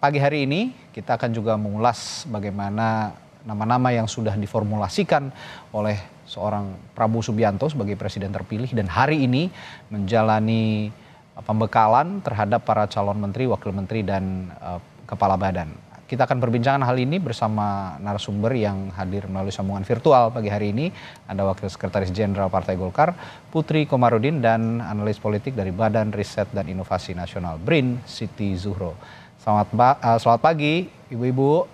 pagi hari ini kita akan juga mengulas bagaimana nama-nama yang sudah diformulasikan oleh seorang Prabowo Subianto sebagai presiden terpilih dan hari ini menjalani uh, pembekalan terhadap para calon menteri, wakil menteri dan uh, kepala badan. Kita akan perbincangan hal ini bersama narasumber yang hadir melalui sambungan virtual pagi hari ini. Ada Wakil Sekretaris Jenderal Partai Golkar, Putri Komarudin, dan analis politik dari Badan Riset dan Inovasi Nasional BRIN, Siti Zuhro. Selamat, ba- uh, selamat pagi, ibu-ibu.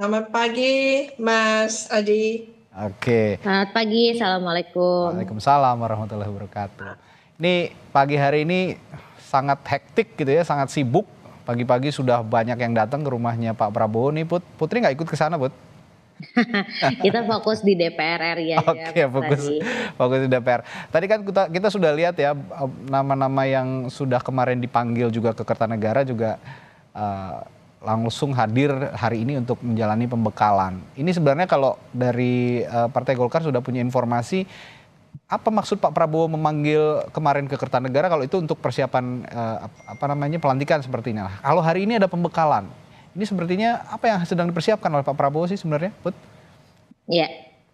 Selamat pagi, Mas Adi. Oke. Okay. Selamat pagi, assalamualaikum. Waalaikumsalam warahmatullahi wabarakatuh. Ini pagi hari ini sangat hektik gitu ya, sangat sibuk. Pagi-pagi sudah banyak yang datang ke rumahnya Pak Prabowo nih, Put. Putri nggak ikut ke sana, Put? kita fokus di DPR RI aja. Ya, Oke, okay, fokus fokus di DPR. Tadi kan kita kita sudah lihat ya eh, nama-nama yang sudah kemarin dipanggil juga ke Kertanegara juga Eh, langsung hadir hari ini untuk menjalani pembekalan. Ini sebenarnya kalau dari uh, Partai Golkar sudah punya informasi apa maksud Pak Prabowo memanggil kemarin ke Kertanegara kalau itu untuk persiapan uh, apa namanya pelantikan sepertinya. Nah, kalau hari ini ada pembekalan. Ini sepertinya apa yang sedang dipersiapkan oleh Pak Prabowo sih sebenarnya, Put? Ya.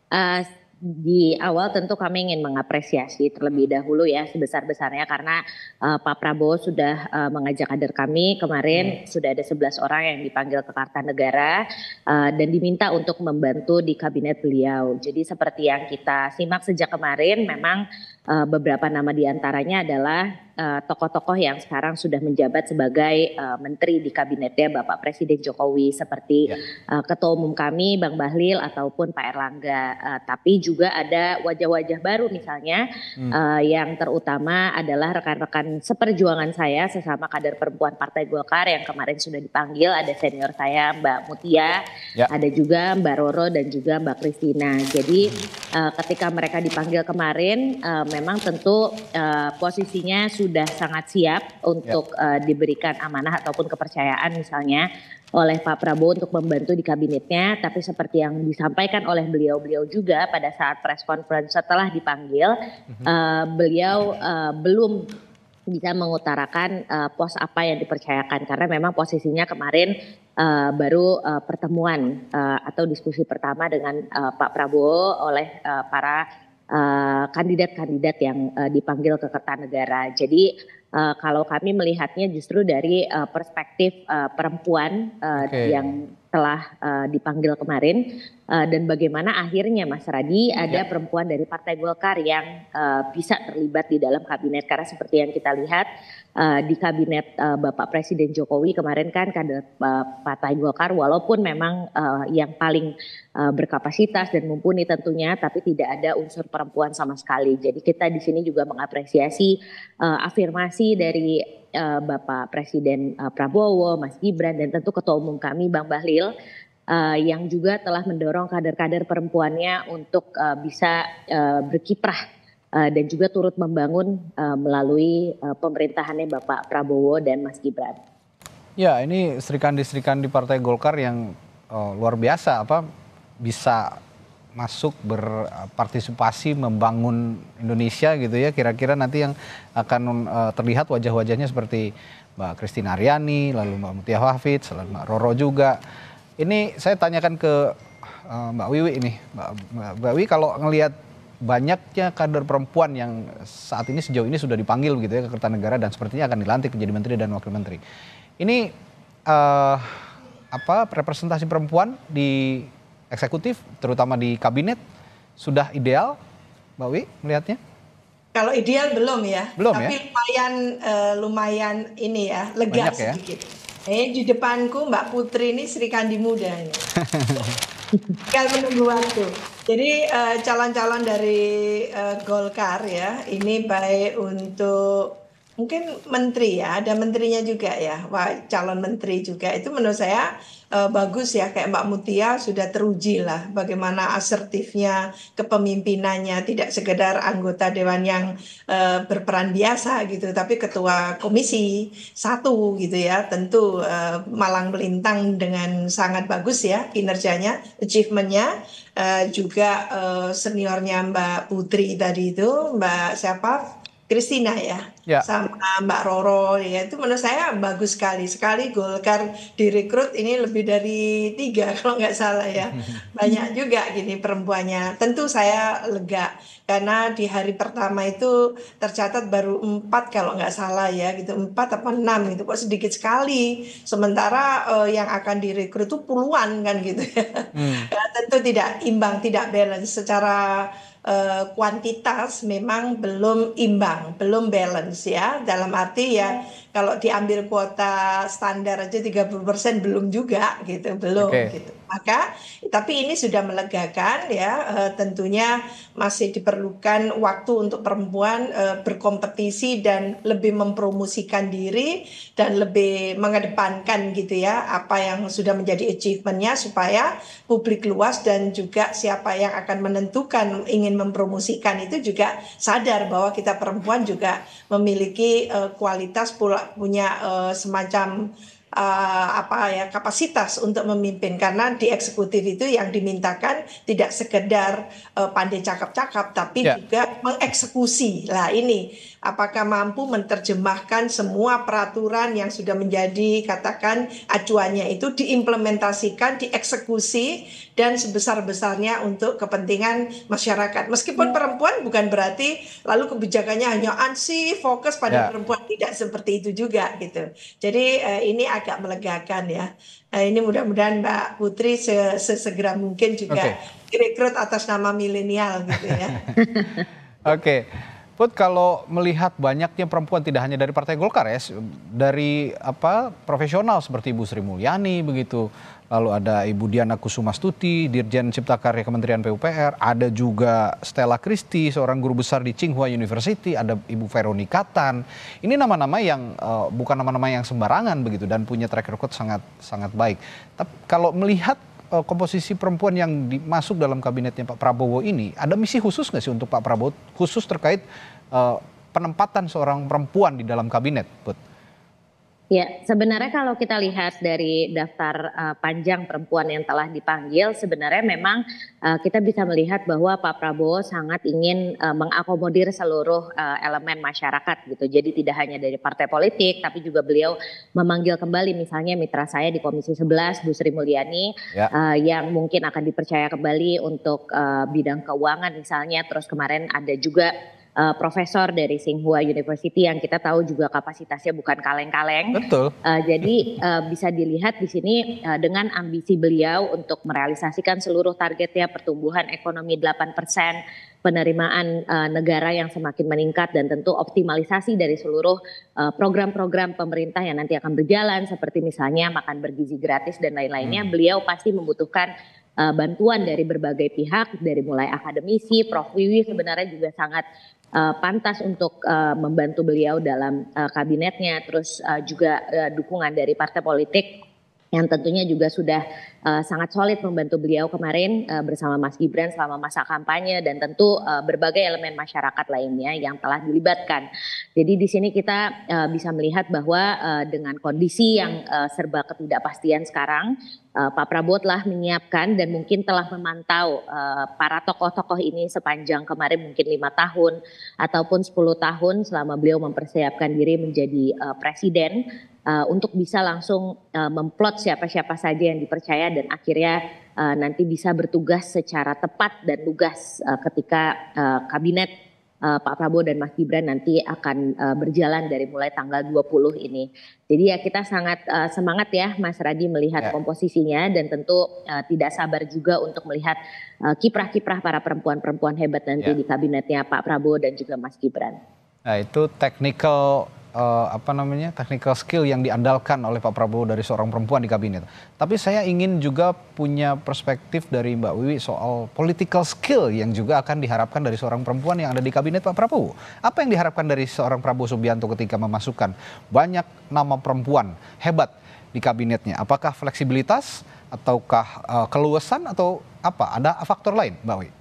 Uh, di awal tentu kami ingin mengapresiasi terlebih dahulu ya sebesar-besarnya karena uh, Pak Prabowo sudah uh, mengajak kader kami kemarin hmm. sudah ada 11 orang yang dipanggil ke Kartanegara uh, dan diminta untuk membantu di kabinet beliau. Jadi seperti yang kita simak sejak kemarin memang uh, beberapa nama diantaranya adalah Eh, tokoh-tokoh uh, yang sekarang sudah menjabat sebagai uh, menteri di kabinetnya Bapak Presiden Jokowi seperti ya. uh, ketua umum kami Bang Bahlil ataupun Pak Erlangga. Uh, tapi juga ada wajah-wajah baru misalnya hmm. uh, yang terutama adalah rekan-rekan seperjuangan saya sesama kader perempuan Partai Golkar yang kemarin sudah dipanggil ada senior saya Mbak Mutia, ya. ada juga Mbak Roro dan juga Mbak Kristina. Jadi hmm. uh, ketika mereka dipanggil kemarin uh, memang tentu uh, posisinya sudah sudah sangat siap untuk ya. uh, diberikan amanah ataupun kepercayaan misalnya oleh Pak Prabowo untuk membantu di kabinetnya, tapi seperti yang disampaikan oleh beliau-beliau juga pada saat press conference setelah dipanggil, uh, beliau uh, belum bisa mengutarakan uh, pos apa yang dipercayakan karena memang posisinya kemarin uh, baru uh, pertemuan uh, atau diskusi pertama dengan uh, Pak Prabowo oleh uh, para Eh, kandidat-kandidat uh, yang uh, dipanggil ke Kertanegara. Jadi uh, kalau kami melihatnya justru dari uh, perspektif uh, perempuan uh, okay. yang telah uh, dipanggil kemarin uh, dan bagaimana akhirnya Mas Radi iya. ada perempuan dari Partai Golkar yang uh, bisa terlibat di dalam kabinet karena seperti yang kita lihat Eh, di kabinet uh, Bapak Presiden Jokowi kemarin kan kader uh, eh, Partai Golkar walaupun memang uh, yang paling uh, berkapasitas dan mumpuni tentunya tapi tidak ada unsur perempuan sama sekali. Jadi kita di sini juga mengapresiasi uh, afirmasi dari uh, Bapak Presiden uh, Prabowo, Mas Gibran dan tentu Ketua Umum kami Bang Bahlil uh, yang juga telah mendorong kader-kader perempuannya untuk uh, bisa uh, berkiprah Eh, dan juga turut membangun uh, melalui uh, pemerintahannya Bapak Prabowo dan Mas Gibran. Ya, ini serikan-serikan di Partai Golkar yang oh, luar biasa apa bisa masuk berpartisipasi membangun Indonesia gitu ya kira-kira nanti yang akan uh, terlihat wajah-wajahnya seperti Mbak Christine Ariani, lalu Mbak Mutia Wafid, selalu Mbak Roro juga. Ini saya tanyakan ke uh, Mbak Wiwi ini, Mbak, Mbak, Mbak Wiwi kalau ngelihat banyaknya kader perempuan yang saat ini sejauh ini sudah dipanggil begitu ya ke Kertanegara dan sepertinya akan dilantik menjadi menteri dan wakil menteri. Ini uh, apa representasi perempuan di eksekutif terutama di kabinet sudah ideal, Mbak Wi melihatnya? Kalau ideal belum ya. Belum ya? Tapi ya. lumayan uh, lumayan ini ya, lega Banyak ya? sedikit. Ya? Eh di depanku Mbak Putri ini Sri Kandi Muda ya. tinggal menunggu waktu. Jadi eh, calon-calon dari eh, Golkar ya, ini baik untuk mungkin menteri ya, ada menterinya juga ya, calon menteri juga itu menurut saya uh, bagus ya kayak Mbak Mutia sudah teruji lah bagaimana asertifnya kepemimpinannya tidak sekedar anggota dewan yang uh, berperan biasa gitu tapi ketua komisi satu gitu ya tentu uh, malang melintang dengan sangat bagus ya kinerjanya achievementnya uh, juga uh, seniornya Mbak Putri tadi itu Mbak siapa Kristina ya, ya sama Mbak Roro ya itu menurut saya bagus sekali sekali Golkar direkrut ini lebih dari tiga kalau nggak salah ya banyak juga gini perempuannya tentu saya lega karena di hari pertama itu tercatat baru empat kalau nggak salah ya gitu empat atau enam gitu kok sedikit sekali sementara eh, yang akan direkrut itu puluhan kan gitu ya hmm. tentu tidak imbang tidak balance secara eh, kuantitas memang belum imbang, belum balance ya. Dalam arti ya hmm. kalau diambil kuota standar aja 30% belum juga gitu, belum okay. gitu maka tapi ini sudah melegakan ya e, tentunya masih diperlukan waktu untuk perempuan e, berkompetisi dan lebih mempromosikan diri dan lebih mengedepankan gitu ya apa yang sudah menjadi achievementnya supaya publik luas dan juga siapa yang akan menentukan ingin mempromosikan itu juga sadar bahwa kita perempuan juga memiliki e, kualitas punya e, semacam uh, apa ya kapasitas untuk memimpin karena di eksekutif itu yang dimintakan tidak sekedar uh, pandai cakap-cakap tapi yeah. juga mengeksekusi lah ini apakah mampu menerjemahkan semua peraturan yang sudah menjadi katakan acuannya itu diimplementasikan, dieksekusi dan sebesar-besarnya untuk kepentingan masyarakat. Meskipun ya. perempuan bukan berarti lalu kebijakannya hanya ansi fokus pada ya. perempuan tidak seperti itu juga gitu. Jadi eh, ini agak melegakan ya. Nah, ini mudah-mudahan Mbak Putri sesegera mungkin juga okay. direkrut atas nama milenial gitu ya. Oke. okay. Put kalau melihat banyaknya perempuan tidak hanya dari Partai Golkar ya, dari apa profesional seperti Ibu Sri Mulyani begitu, lalu ada Ibu Diana Kusumastuti, Dirjen Cipta Karya Kementerian PUPR, ada juga Stella Christie, seorang guru besar di Tsinghua University, ada Ibu Veronika Tan. Ini nama-nama yang uh, bukan nama-nama yang sembarangan begitu dan punya track record sangat sangat baik. Tapi kalau melihat uh, komposisi perempuan yang dimasuk dalam kabinetnya Pak Prabowo ini ada misi khusus nggak sih untuk Pak Prabowo khusus terkait uh, penempatan seorang perempuan di dalam kabinet, Put? Ya, sebenarnya kalau kita lihat dari daftar uh, panjang perempuan yang telah dipanggil, sebenarnya memang uh, kita bisa melihat bahwa Pak Prabowo sangat ingin uh, mengakomodir seluruh uh, elemen masyarakat gitu. Jadi tidak hanya dari partai politik, tapi juga beliau memanggil kembali misalnya mitra saya di Komisi 11, Bu Sri Mulyani, ya. uh, yang mungkin akan dipercaya kembali untuk uh, bidang keuangan misalnya. Terus kemarin ada juga uh, profesor dari Singhua University yang kita tahu juga kapasitasnya bukan kaleng-kaleng. Betul. Uh, jadi uh, bisa dilihat di sini uh, dengan ambisi beliau untuk merealisasikan seluruh targetnya pertumbuhan ekonomi 8% penerimaan uh, negara yang semakin meningkat dan tentu optimalisasi dari seluruh program program-program pemerintah yang nanti akan berjalan seperti misalnya makan bergizi gratis dan lain-lainnya hmm. beliau pasti membutuhkan uh, bantuan dari berbagai pihak dari mulai akademisi, Prof Wiwi sebenarnya juga sangat uh, pantas untuk uh, membantu beliau dalam uh, kabinetnya, terus uh, juga uh, dukungan dari partai politik yang tentunya juga sudah uh, sangat solid membantu beliau kemarin uh, bersama Mas Gibran selama masa kampanye dan tentu uh, berbagai elemen masyarakat lainnya yang telah dilibatkan. Jadi di sini kita uh, bisa melihat bahwa uh, dengan kondisi yang uh, serba ketidakpastian sekarang uh, Pak Prabowo telah menyiapkan dan mungkin telah memantau uh, para tokoh-tokoh ini sepanjang kemarin mungkin lima tahun ataupun 10 tahun selama beliau mempersiapkan diri menjadi uh, presiden uh, untuk bisa langsung uh, memplot siapa-siapa saja yang dipercaya dan akhirnya uh, nanti bisa bertugas secara tepat dan tugas uh, ketika uh, kabinet uh, Pak Prabowo dan Mas Gibran nanti akan uh, berjalan dari mulai tanggal 20 ini. Jadi ya kita sangat uh, semangat ya Mas Radi melihat ya. komposisinya dan tentu uh, tidak sabar juga untuk melihat kiprah kiprah-kiprah para perempuan-perempuan hebat nanti ya. di kabinetnya Pak Prabowo dan juga Mas Gibran. Nah, itu technical uh, apa namanya technical skill yang diandalkan oleh Pak Prabowo dari seorang perempuan di kabinet. Tapi saya ingin juga punya perspektif dari Mbak Wiwi soal political skill yang juga akan diharapkan dari seorang perempuan yang ada di kabinet Pak Prabowo. Apa yang diharapkan dari seorang Prabowo Subianto ketika memasukkan banyak nama perempuan hebat di kabinetnya? Apakah fleksibilitas ataukah uh, keluasan atau apa? Ada faktor lain, Mbak Wiwi?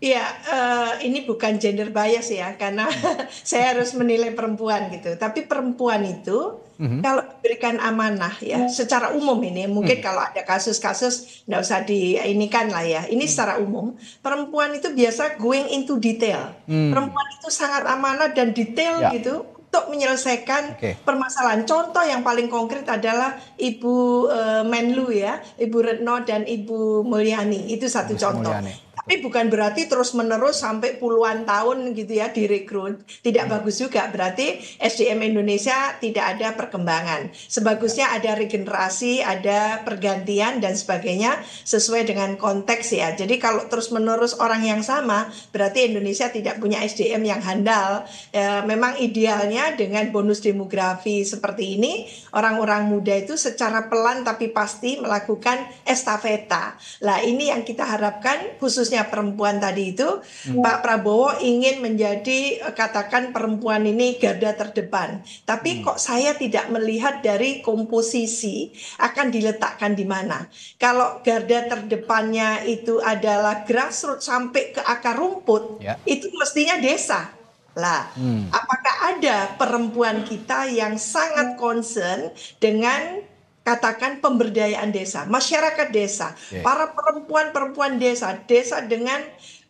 Iya, uh, ini bukan gender bias ya, karena hmm. saya harus menilai perempuan gitu. Tapi perempuan itu mm-hmm. kalau diberikan amanah ya, mm-hmm. secara umum ini mungkin mm-hmm. kalau ada kasus-kasus nggak usah di ini kan lah ya. Ini mm-hmm. secara umum perempuan itu biasa going into detail. Mm-hmm. Perempuan itu sangat amanah dan detail yeah. gitu untuk menyelesaikan okay. permasalahan. Contoh yang paling konkret adalah Ibu uh, Menlu ya, Ibu Retno dan Ibu Mulyani. Itu satu Ibu contoh. Mulyani. Tapi bukan berarti terus-menerus sampai puluhan tahun gitu ya direkrut. Tidak hmm. bagus juga. Berarti SDM Indonesia tidak ada perkembangan. Sebagusnya ya. ada regenerasi, ada pergantian dan sebagainya sesuai dengan konteks ya. Jadi kalau terus-menerus orang yang sama, berarti Indonesia tidak punya SDM yang handal. E, memang idealnya dengan bonus demografi seperti ini, orang-orang muda itu secara pelan tapi pasti melakukan estafeta. Lah ini yang kita harapkan khususnya khususnya perempuan tadi itu, hmm. Pak Prabowo ingin menjadi eh, katakan perempuan ini garda terdepan. Tapi hmm. kok saya tidak melihat dari komposisi akan diletakkan di mana. Kalau garda terdepannya itu adalah grassroots sampai ke akar rumput, ya. itu mestinya desa. Lah, hmm. apakah ada perempuan kita yang sangat concern dengan katakan pemberdayaan desa, masyarakat desa, para perempuan-perempuan desa, desa dengan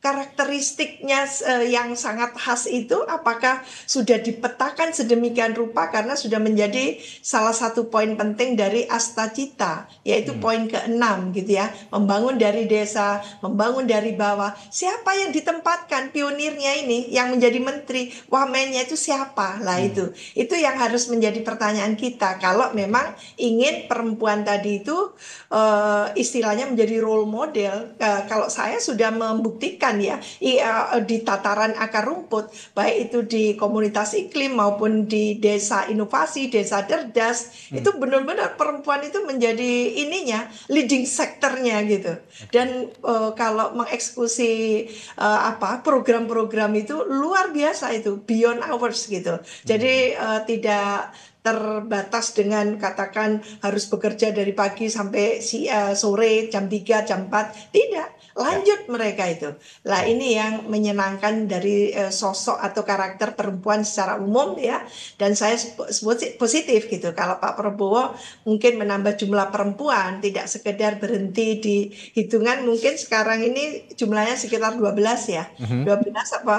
karakteristiknya eh, yang sangat khas itu apakah sudah dipetakan sedemikian rupa karena sudah menjadi salah satu poin penting dari astacita yaitu hmm. poin keenam gitu ya membangun dari desa membangun dari bawah siapa yang ditempatkan pionirnya ini yang menjadi menteri wamennya itu siapa lah hmm. itu itu yang harus menjadi pertanyaan kita kalau memang ingin perempuan tadi itu eh, istilahnya menjadi role model eh, kalau saya sudah membuktikan pendidikan ya eh, di tataran akar rumput baik itu di komunitas iklim maupun di desa inovasi desa cerdas hmm. itu benar-benar perempuan itu menjadi ininya leading sektornya gitu dan uh, kalau mengeksekusi uh, apa program-program itu luar biasa itu beyond hours gitu jadi uh, tidak terbatas dengan katakan harus bekerja dari pagi sampai si, uh, sore jam 3 jam 4 tidak lanjut ya. mereka itu. Lah ya. ini yang menyenangkan dari uh, sosok atau karakter perempuan secara umum ya. Dan saya sebut positif gitu. Kalau Pak Prabowo mungkin menambah jumlah perempuan tidak sekedar berhenti di hitungan mungkin sekarang ini jumlahnya sekitar 12 ya. Mm -hmm. 12 apa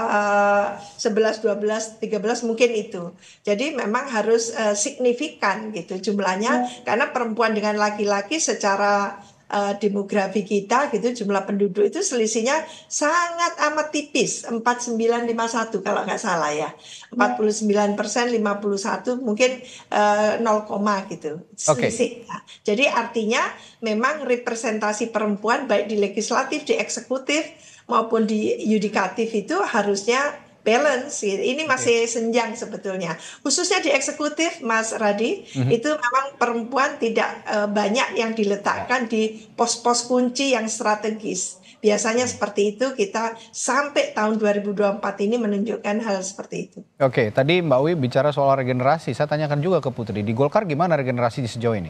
uh, 11 12 13 mungkin itu. Jadi memang harus uh, signifikan gitu jumlahnya ya. karena perempuan dengan laki-laki secara uh, demografi kita gitu jumlah penduduk itu selisihnya sangat amat tipis 4951 kalau nggak salah ya 49 ya. persen 51 mungkin uh, eh, 0, gitu selisih. Okay. Nah, jadi artinya memang representasi perempuan baik di legislatif di eksekutif maupun di yudikatif itu harusnya balance Ini masih senjang sebetulnya. Khususnya di eksekutif Mas Radi mm -hmm. itu memang perempuan tidak uh, banyak yang diletakkan ya. di pos-pos kunci yang strategis. Biasanya mhm. seperti itu kita sampai tahun 2024 ini menunjukkan hal seperti itu. Oke, tadi Mbak Wi bicara soal regenerasi. Saya tanyakan juga ke Putri, di Golkar gimana regenerasi di sejauh ini?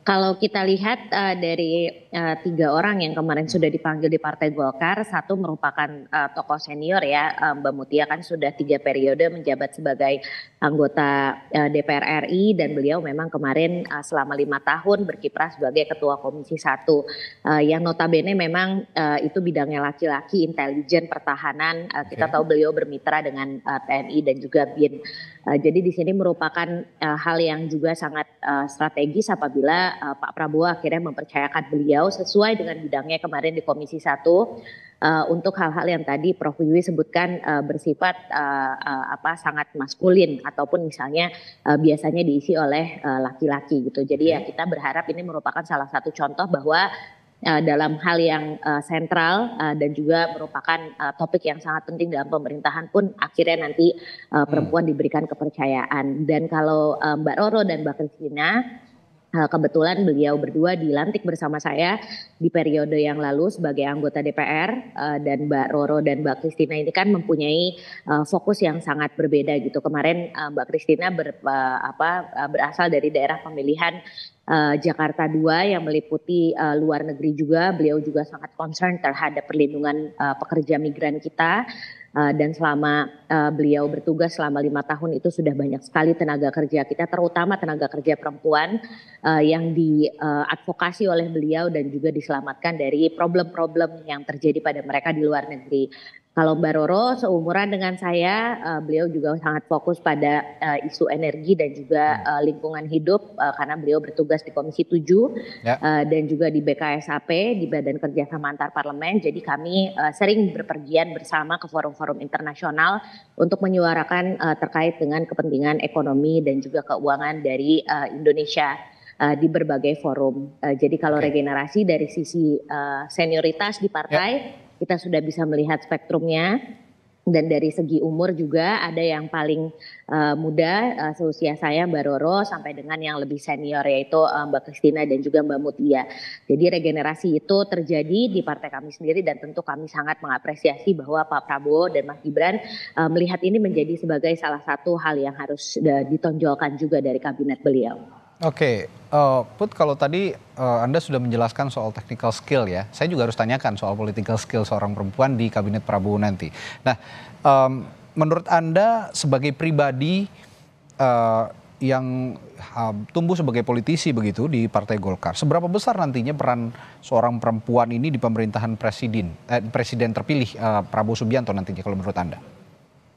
Kalau kita lihat uh, dari uh, tiga orang yang kemarin sudah dipanggil di Partai Golkar, satu merupakan uh, tokoh senior ya, uh, Mbak Mutia kan sudah tiga periode menjabat sebagai anggota uh, DPR RI dan beliau memang kemarin uh, selama lima tahun berkiprah sebagai ketua Komisi Satu uh, yang notabene memang uh, itu bidangnya laki-laki, intelijen, pertahanan. Uh, kita tahu beliau bermitra dengan uh, TNI dan juga BIN. Uh, jadi di sini merupakan uh, hal yang juga sangat uh, strategis apabila uh, Pak Prabowo akhirnya mempercayakan beliau sesuai dengan bidangnya kemarin di Komisi Satu uh, untuk hal-hal yang tadi Prof Wiwi sebutkan uh, bersifat uh, uh, apa sangat maskulin ataupun misalnya uh, biasanya diisi oleh laki-laki uh, gitu. Jadi ya kita berharap ini merupakan salah satu contoh bahwa uh, dalam hal yang uh, sentral uh, dan juga merupakan uh, topik yang sangat penting dalam pemerintahan pun akhirnya nanti uh, perempuan hmm. diberikan kepercayaan dan kalau uh, Mbak Roro dan Mbak Kristina Eh, kebetulan beliau berdua dilantik bersama saya di periode yang lalu sebagai anggota DPR eh, dan Mbak Roro dan Mbak Kristina ini kan mempunyai eh, fokus yang sangat berbeda gitu. Kemarin Mbak Kristina ber, berasal dari daerah pemilihan Jakarta II yang meliputi luar negeri juga. Beliau juga sangat concern terhadap perlindungan pekerja migran kita. Eh, dan selama uh, beliau bertugas selama lima tahun itu sudah banyak sekali tenaga kerja kita, terutama tenaga kerja perempuan uh, yang diadvokasi uh, oleh beliau dan juga diselamatkan dari problem-problem yang terjadi pada mereka di luar negeri. Kalau Mbak Roro seumuran dengan saya, uh, beliau juga sangat fokus pada uh, isu energi dan juga uh, lingkungan hidup uh, karena beliau bertugas di Komisi 7 ya. uh, dan juga di BKSAP di Badan Kerjasama Antar Parlemen. Jadi kami uh, sering berpergian bersama ke forum-forum internasional untuk menyuarakan uh, terkait dengan kepentingan ekonomi dan juga keuangan dari uh, Indonesia uh, di berbagai forum. Uh, jadi kalau okay. regenerasi dari sisi uh, senioritas di partai, ya kita sudah bisa melihat spektrumnya dan dari segi umur juga ada yang paling uh, muda uh, seusia saya Mbak Roro sampai dengan yang lebih senior yaitu uh, Mbak Kristina dan juga Mbak Mutia. Jadi regenerasi itu terjadi di partai kami sendiri dan tentu kami sangat mengapresiasi bahwa Pak Prabowo dan Mas Gibran uh, melihat ini menjadi sebagai salah satu hal yang harus ditonjolkan juga dari kabinet beliau. Oke, okay. uh, eh, Put kalau tadi uh, Anda sudah menjelaskan soal technical skill ya, saya juga harus tanyakan soal political skill seorang perempuan di kabinet Prabowo nanti. Nah, um, menurut Anda sebagai pribadi uh, yang uh, tumbuh sebagai politisi begitu di Partai Golkar, seberapa besar nantinya peran seorang perempuan ini di pemerintahan presiden eh, presiden terpilih uh, Prabowo Subianto nantinya kalau menurut Anda?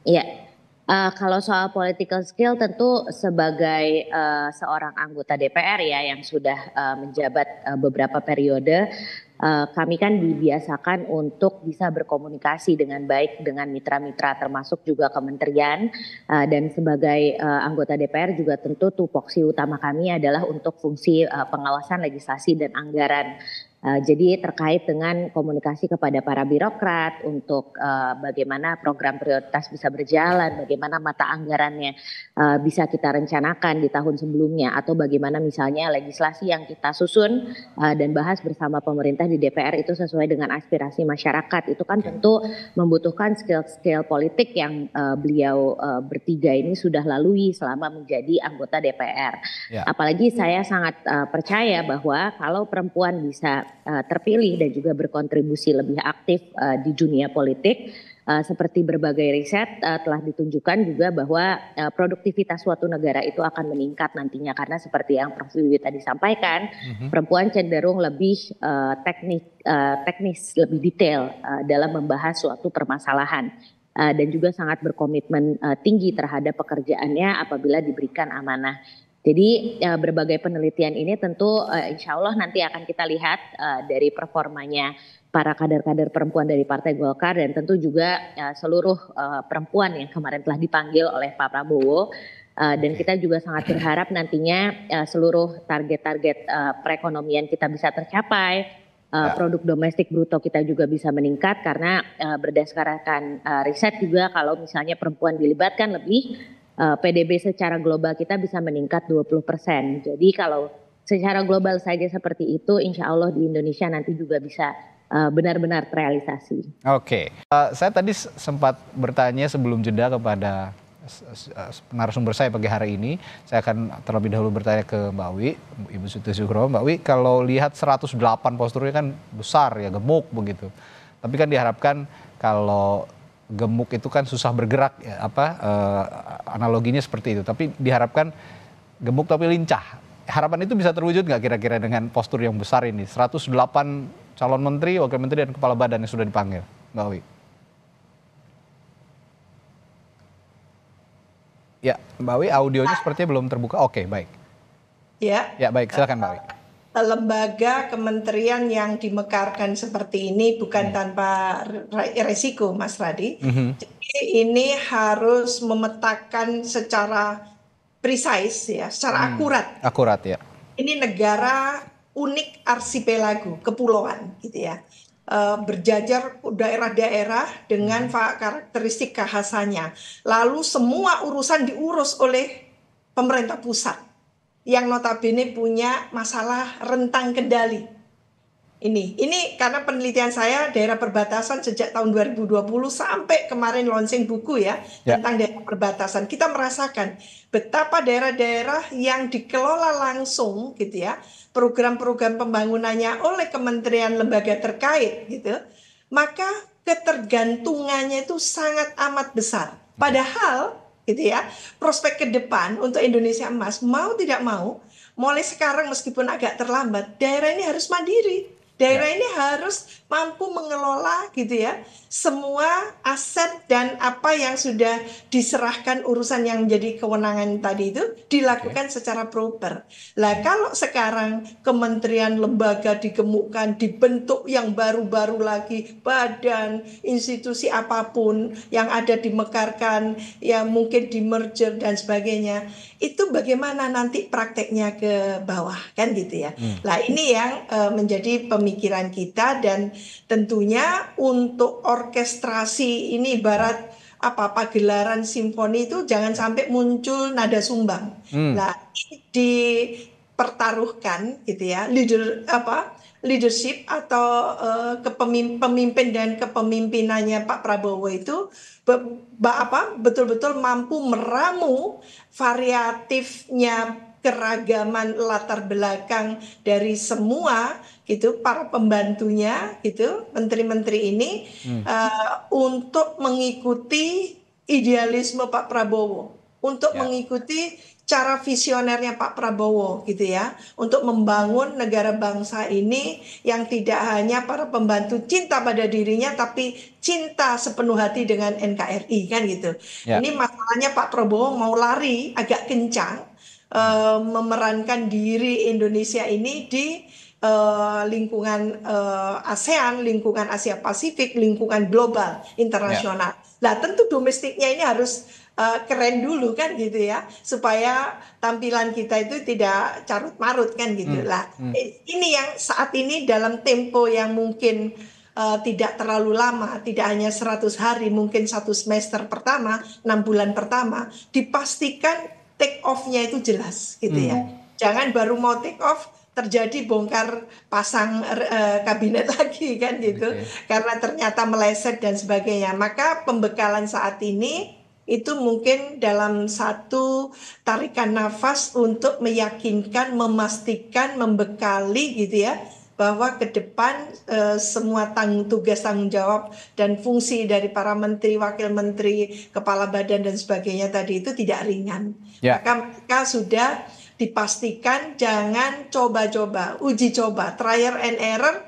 Iya. Uh, kalau soal political skill tentu sebagai uh, seorang anggota DPR ya yang sudah uh, menjabat uh, beberapa periode uh, kami kan dibiasakan untuk bisa berkomunikasi dengan baik dengan mitra-mitra termasuk juga kementerian uh, dan sebagai uh, anggota DPR juga tentu tupoksi utama kami adalah untuk fungsi uh, pengawasan legislasi dan anggaran Eh, jadi terkait dengan komunikasi kepada para birokrat untuk uh, bagaimana program prioritas bisa berjalan, bagaimana mata anggarannya uh, bisa kita rencanakan di tahun sebelumnya, atau bagaimana misalnya legislasi yang kita susun uh, dan bahas bersama pemerintah di DPR itu sesuai dengan aspirasi masyarakat. Itu kan tentu membutuhkan skill-skill politik yang uh, beliau uh, bertiga ini sudah lalui selama menjadi anggota DPR. Ya. Apalagi saya sangat uh, percaya bahwa kalau perempuan bisa uh, terpilih dan juga berkontribusi lebih aktif uh, di dunia politik. Uh, seperti berbagai riset uh, telah ditunjukkan juga bahwa uh, produktivitas suatu negara itu akan meningkat nantinya karena seperti yang Prof Wiwi tadi sampaikan, mm-hmm. perempuan cenderung lebih uh, teknik uh, teknis, lebih detail uh, dalam membahas suatu permasalahan uh, dan juga sangat berkomitmen uh, tinggi terhadap pekerjaannya apabila diberikan amanah. Jadi uh, berbagai penelitian ini tentu uh, insya Allah nanti akan kita lihat uh, dari performanya para kader-kader perempuan dari Partai Golkar dan tentu juga uh, seluruh uh, perempuan yang kemarin telah dipanggil oleh Pak Prabowo Uh, dan kita juga sangat berharap nantinya uh, seluruh target-target uh, perekonomian kita bisa tercapai, uh, produk domestik bruto kita juga bisa meningkat karena uh, berdasarkan uh, riset juga kalau misalnya perempuan dilibatkan lebih uh, eh, PDB secara global kita bisa meningkat 20%. Jadi kalau secara global saja seperti itu, insya Allah di Indonesia nanti juga bisa eh, benar-benar uh, terrealisasi. Oke, okay. uh, eh, saya tadi sempat bertanya sebelum jeda kepada narasumber saya pagi hari ini. Saya akan terlebih dahulu bertanya ke Mbak Wi, Ibu Siti Sugro. Mbak Wi, kalau lihat 108 posturnya kan besar ya, gemuk begitu. Tapi kan diharapkan kalau gemuk itu kan susah bergerak ya, apa eh, analoginya seperti itu tapi diharapkan gemuk tapi lincah harapan itu bisa terwujud nggak kira-kira dengan postur yang besar ini 108 calon menteri wakil menteri dan kepala badan yang sudah dipanggil Mbak Wi ya Mbak Wi audionya sepertinya belum terbuka oke baik ya ya baik silakan Mbak Wi lembaga kementerian yang dimekarkan seperti ini bukan hmm. tanpa resiko, Mas Radi. hmm Jadi ini harus memetakan secara precise ya, secara hmm. akurat. Akurat ya. Ini negara unik arsipelago, kepulauan gitu ya. E, berjajar daerah-daerah dengan hmm. karakteristik khasannya. Lalu semua urusan diurus oleh pemerintah pusat yang notabene punya masalah rentang kendali. Ini, ini karena penelitian saya daerah perbatasan sejak tahun 2020 sampai kemarin launching buku ya, ya. tentang daerah perbatasan. Kita merasakan betapa daerah-daerah yang dikelola langsung gitu ya, program-program pembangunannya oleh kementerian lembaga terkait gitu, maka ketergantungannya itu sangat amat besar. Hmm. Padahal gitu ya prospek ke depan untuk Indonesia emas mau tidak mau mulai sekarang meskipun agak terlambat daerah ini harus mandiri Daerah ya. ini harus mampu mengelola gitu ya semua aset dan apa yang sudah diserahkan urusan yang menjadi kewenangan tadi itu dilakukan okay. Ya. secara proper. Lah kalau sekarang kementerian lembaga digemukkan dibentuk yang baru-baru lagi badan institusi apapun yang ada dimekarkan yang mungkin di merger dan sebagainya itu bagaimana nanti prakteknya ke bawah kan gitu ya. Hmm. ini yang e, menjadi pemikiran kita dan tentunya untuk orkestrasi ini barat apa pagelaran simfoni itu jangan sampai muncul nada sumbang. Hmm. Nah dipertaruhkan gitu ya leader apa leadership atau uh, eh, kepemimpin dan kepemimpinannya Pak Prabowo itu be, be, apa betul-betul mampu meramu variatifnya keragaman latar belakang dari semua gitu para pembantunya gitu menteri-menteri ini hmm. uh, untuk mengikuti idealisme Pak Prabowo untuk ya. mengikuti cara visionernya Pak Prabowo gitu ya untuk membangun negara bangsa ini yang tidak hanya para pembantu cinta pada dirinya tapi cinta sepenuh hati dengan NKRI kan gitu. Ya. Ini masalahnya Pak Prabowo mau lari agak kencang uh, memerankan diri Indonesia ini di Uh, lingkungan uh, ASEAN, lingkungan Asia Pasifik, lingkungan global, ya. internasional. Yeah. Nah, tentu domestiknya ini harus uh, keren dulu kan gitu ya supaya tampilan kita itu tidak carut marut kan gitulah hmm. hmm. Eh, ini yang saat ini dalam tempo yang mungkin uh, tidak terlalu lama, tidak hanya 100 hari, mungkin satu semester pertama, enam bulan pertama, dipastikan take off-nya itu jelas, gitu ya. hmm. ya. Jangan baru mau take off terjadi bongkar pasang uh, kabinet lagi kan gitu, okay. karena ternyata meleset dan sebagainya. Maka pembekalan saat ini itu mungkin dalam satu tarikan nafas untuk meyakinkan, memastikan, membekali gitu ya bahwa ke depan e, semua tang tugas tanggung jawab dan fungsi dari para menteri, wakil menteri, kepala badan dan sebagainya tadi itu tidak ringan. Yeah. Maka maka sudah dipastikan jangan coba-coba, uji coba, trial and error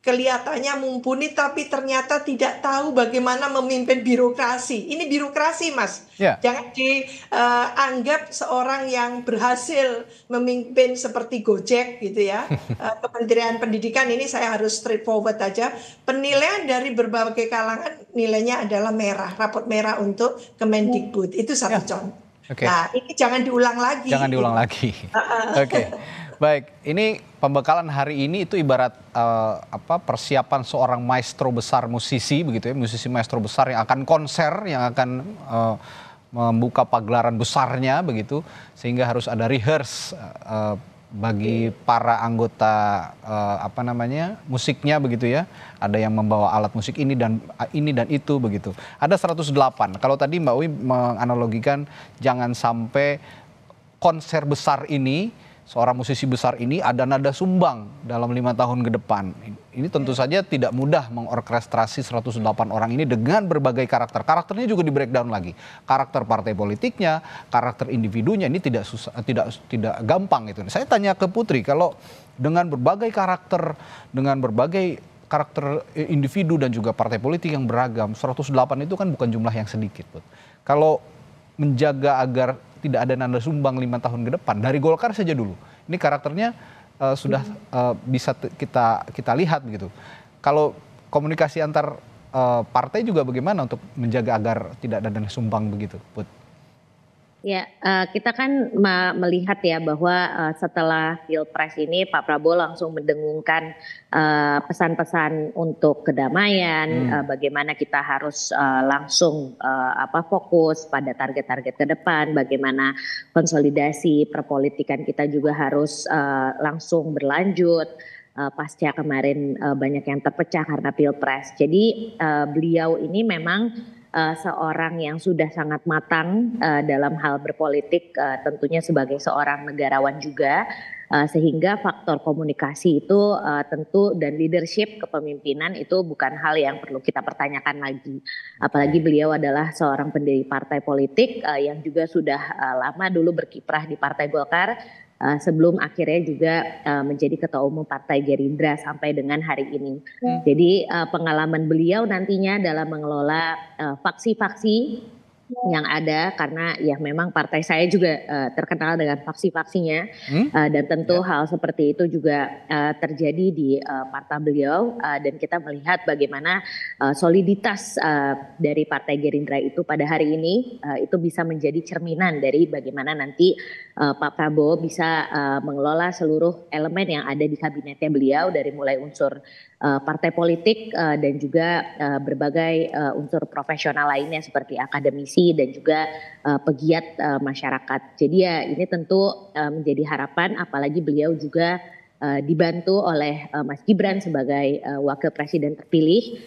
kelihatannya mumpuni tapi ternyata tidak tahu bagaimana memimpin birokrasi. Ini birokrasi, Mas. Yeah. Jangan dianggap eh, uh, seorang yang berhasil memimpin seperti Gojek gitu ya. uh, Kementerian Pendidikan ini saya harus straightforward aja. Penilaian dari berbagai kalangan nilainya adalah merah, rapot merah untuk Kemendikbud. Itu satu yeah. contoh. Okay. Nah, ini jangan diulang lagi. Jangan diulang lagi. Oke. Okay baik ini pembekalan hari ini itu ibarat uh, apa persiapan seorang maestro besar musisi begitu ya musisi maestro besar yang akan konser yang akan uh, membuka pagelaran besarnya begitu sehingga harus ada rehearse uh, bagi iya. para anggota uh, apa namanya musiknya begitu ya ada yang membawa alat musik ini dan ini dan itu begitu ada 108 kalau tadi Mbak Wi menganalogikan jangan sampai konser besar ini seorang musisi besar ini ada nada sumbang dalam lima tahun ke depan. Ini tentu saja tidak mudah mengorkestrasi 108 orang ini dengan berbagai karakter. Karakternya juga di breakdown lagi. Karakter partai politiknya, karakter individunya ini tidak susah, tidak tidak gampang itu. Saya tanya ke Putri kalau dengan berbagai karakter, dengan berbagai karakter eh, individu dan juga partai politik yang beragam, 108 itu kan bukan jumlah yang sedikit, Put. Kalau menjaga agar tidak ada nanda sumbang lima tahun ke depan dari Golkar saja dulu. Ini karakternya uh, sudah uh, bisa kita kita lihat begitu. Kalau komunikasi antar uh, partai juga bagaimana untuk menjaga agar tidak ada nanda sumbang begitu, Put? Ya, eh, kita kan melihat ya bahwa eh, setelah Pilpres ini Pak Prabowo langsung mendengungkan eh, pesan-pesan untuk kedamaian, hmm. bagaimana kita harus langsung apa fokus pada target-target ke depan, bagaimana konsolidasi perpolitikan kita juga harus langsung berlanjut uh, pasca kemarin banyak yang terpecah karena Pilpres. Jadi beliau ini memang uh, seorang yang sudah sangat matang uh, dalam hal berpolitik, uh, tentunya sebagai seorang negarawan juga, uh, sehingga faktor komunikasi itu uh, tentu dan leadership kepemimpinan itu bukan hal yang perlu kita pertanyakan lagi. Apalagi beliau adalah seorang pendiri partai politik uh, yang juga sudah uh, lama dulu berkiprah di Partai Golkar Eh, sebelum akhirnya juga uh, menjadi ketua umum Partai Gerindra sampai dengan hari ini. Hmm. Jadi uh, pengalaman beliau nantinya dalam mengelola faksi faksi-faksi Iya. yang ada karena ya memang partai saya juga uh, terkenal dengan faksi-faksinya hmm? uh, dan tentu ya. hal seperti itu juga uh, terjadi di uh, partai beliau uh, dan kita melihat bagaimana uh, soliditas uh, dari partai Gerindra itu pada hari ini uh, itu bisa menjadi cerminan dari bagaimana nanti uh, Pak Prabowo bisa uh, mengelola seluruh elemen yang ada di kabinetnya beliau dari mulai unsur Eh, partai politik eh, dan juga eh, berbagai unsur profesional lainnya seperti akademisi dan juga pegiat masyarakat. Jadi ya ini tentu menjadi harapan apalagi beliau juga dibantu oleh Mas Gibran sebagai wakil presiden terpilih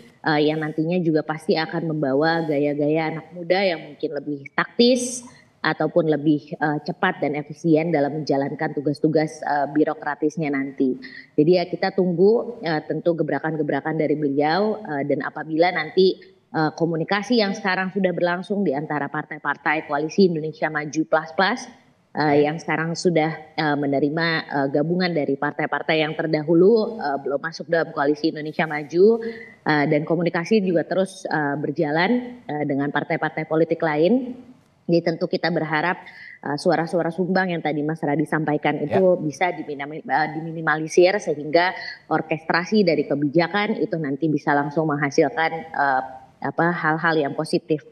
yang nantinya juga pasti akan membawa gaya-gaya anak muda yang mungkin lebih taktis ataupun lebih uh, cepat dan efisien dalam menjalankan tugas-tugas uh, birokratisnya nanti. Jadi ya kita tunggu uh, tentu gebrakan-gebrakan dari beliau uh, dan apabila nanti uh, komunikasi yang sekarang sudah berlangsung di antara partai-partai koalisi Indonesia Maju Plus Plus uh, yang sekarang sudah uh, menerima uh, gabungan dari partai-partai yang terdahulu uh, belum masuk dalam koalisi Indonesia Maju uh, dan komunikasi juga terus uh, berjalan uh, dengan partai-partai politik lain jadi tentu kita berharap eh, suara-suara uh, sumbang yang tadi Mas Radi sampaikan itu ya. bisa eh, diminimalisir sehingga orkestrasi dari kebijakan itu nanti bisa langsung menghasilkan uh, apa hal-hal yang positif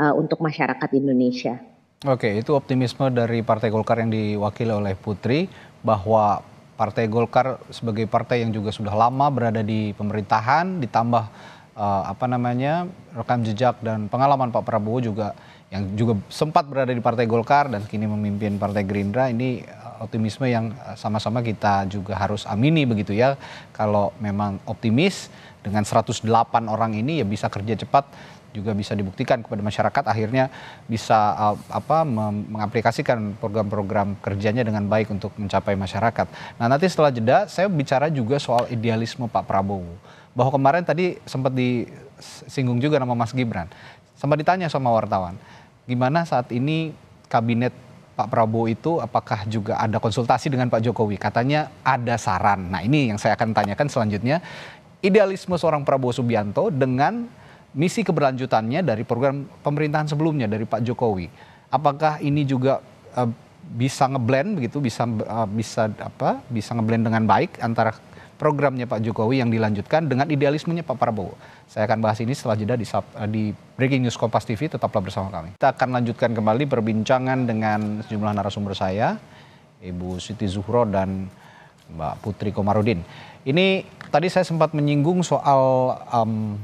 uh, untuk masyarakat Indonesia. Oke, itu optimisme dari Partai Golkar yang diwakili oleh Putri bahwa Partai Golkar sebagai partai yang juga sudah lama berada di pemerintahan ditambah uh, apa namanya rekam jejak dan pengalaman Pak Prabowo juga yang juga sempat berada di Partai Golkar dan kini memimpin Partai Gerindra ini eh, optimisme yang eh, sama-sama kita juga harus amini begitu ya. Kalau memang optimis dengan 108 orang ini ya bisa kerja cepat juga bisa dibuktikan kepada masyarakat akhirnya bisa eh, apa mengaplikasikan program-program kerjanya dengan baik untuk mencapai masyarakat. Nah, nanti setelah jeda saya bicara juga soal idealisme Pak Prabowo. Bahwa kemarin tadi sempat disinggung juga nama Mas Gibran. Sempat ditanya sama wartawan gimana saat ini kabinet Pak Prabowo itu apakah juga ada konsultasi dengan Pak Jokowi? Katanya ada saran. Nah ini yang saya akan tanyakan selanjutnya. Idealisme seorang Prabowo Subianto dengan misi keberlanjutannya dari program pemerintahan sebelumnya dari Pak Jokowi. Apakah ini juga uh, bisa ngeblend begitu, bisa uh, bisa apa? Bisa ngeblend dengan baik antara programnya Pak Jokowi yang dilanjutkan dengan idealismenya Pak Prabowo. Saya akan bahas ini setelah jeda di, sub, eh, di Breaking News Kompas TV. Tetaplah bersama kami. Kita akan lanjutkan kembali perbincangan dengan sejumlah narasumber saya, Ibu Siti Zuhro dan Mbak Putri Komarudin. Ini tadi saya sempat menyinggung soal um,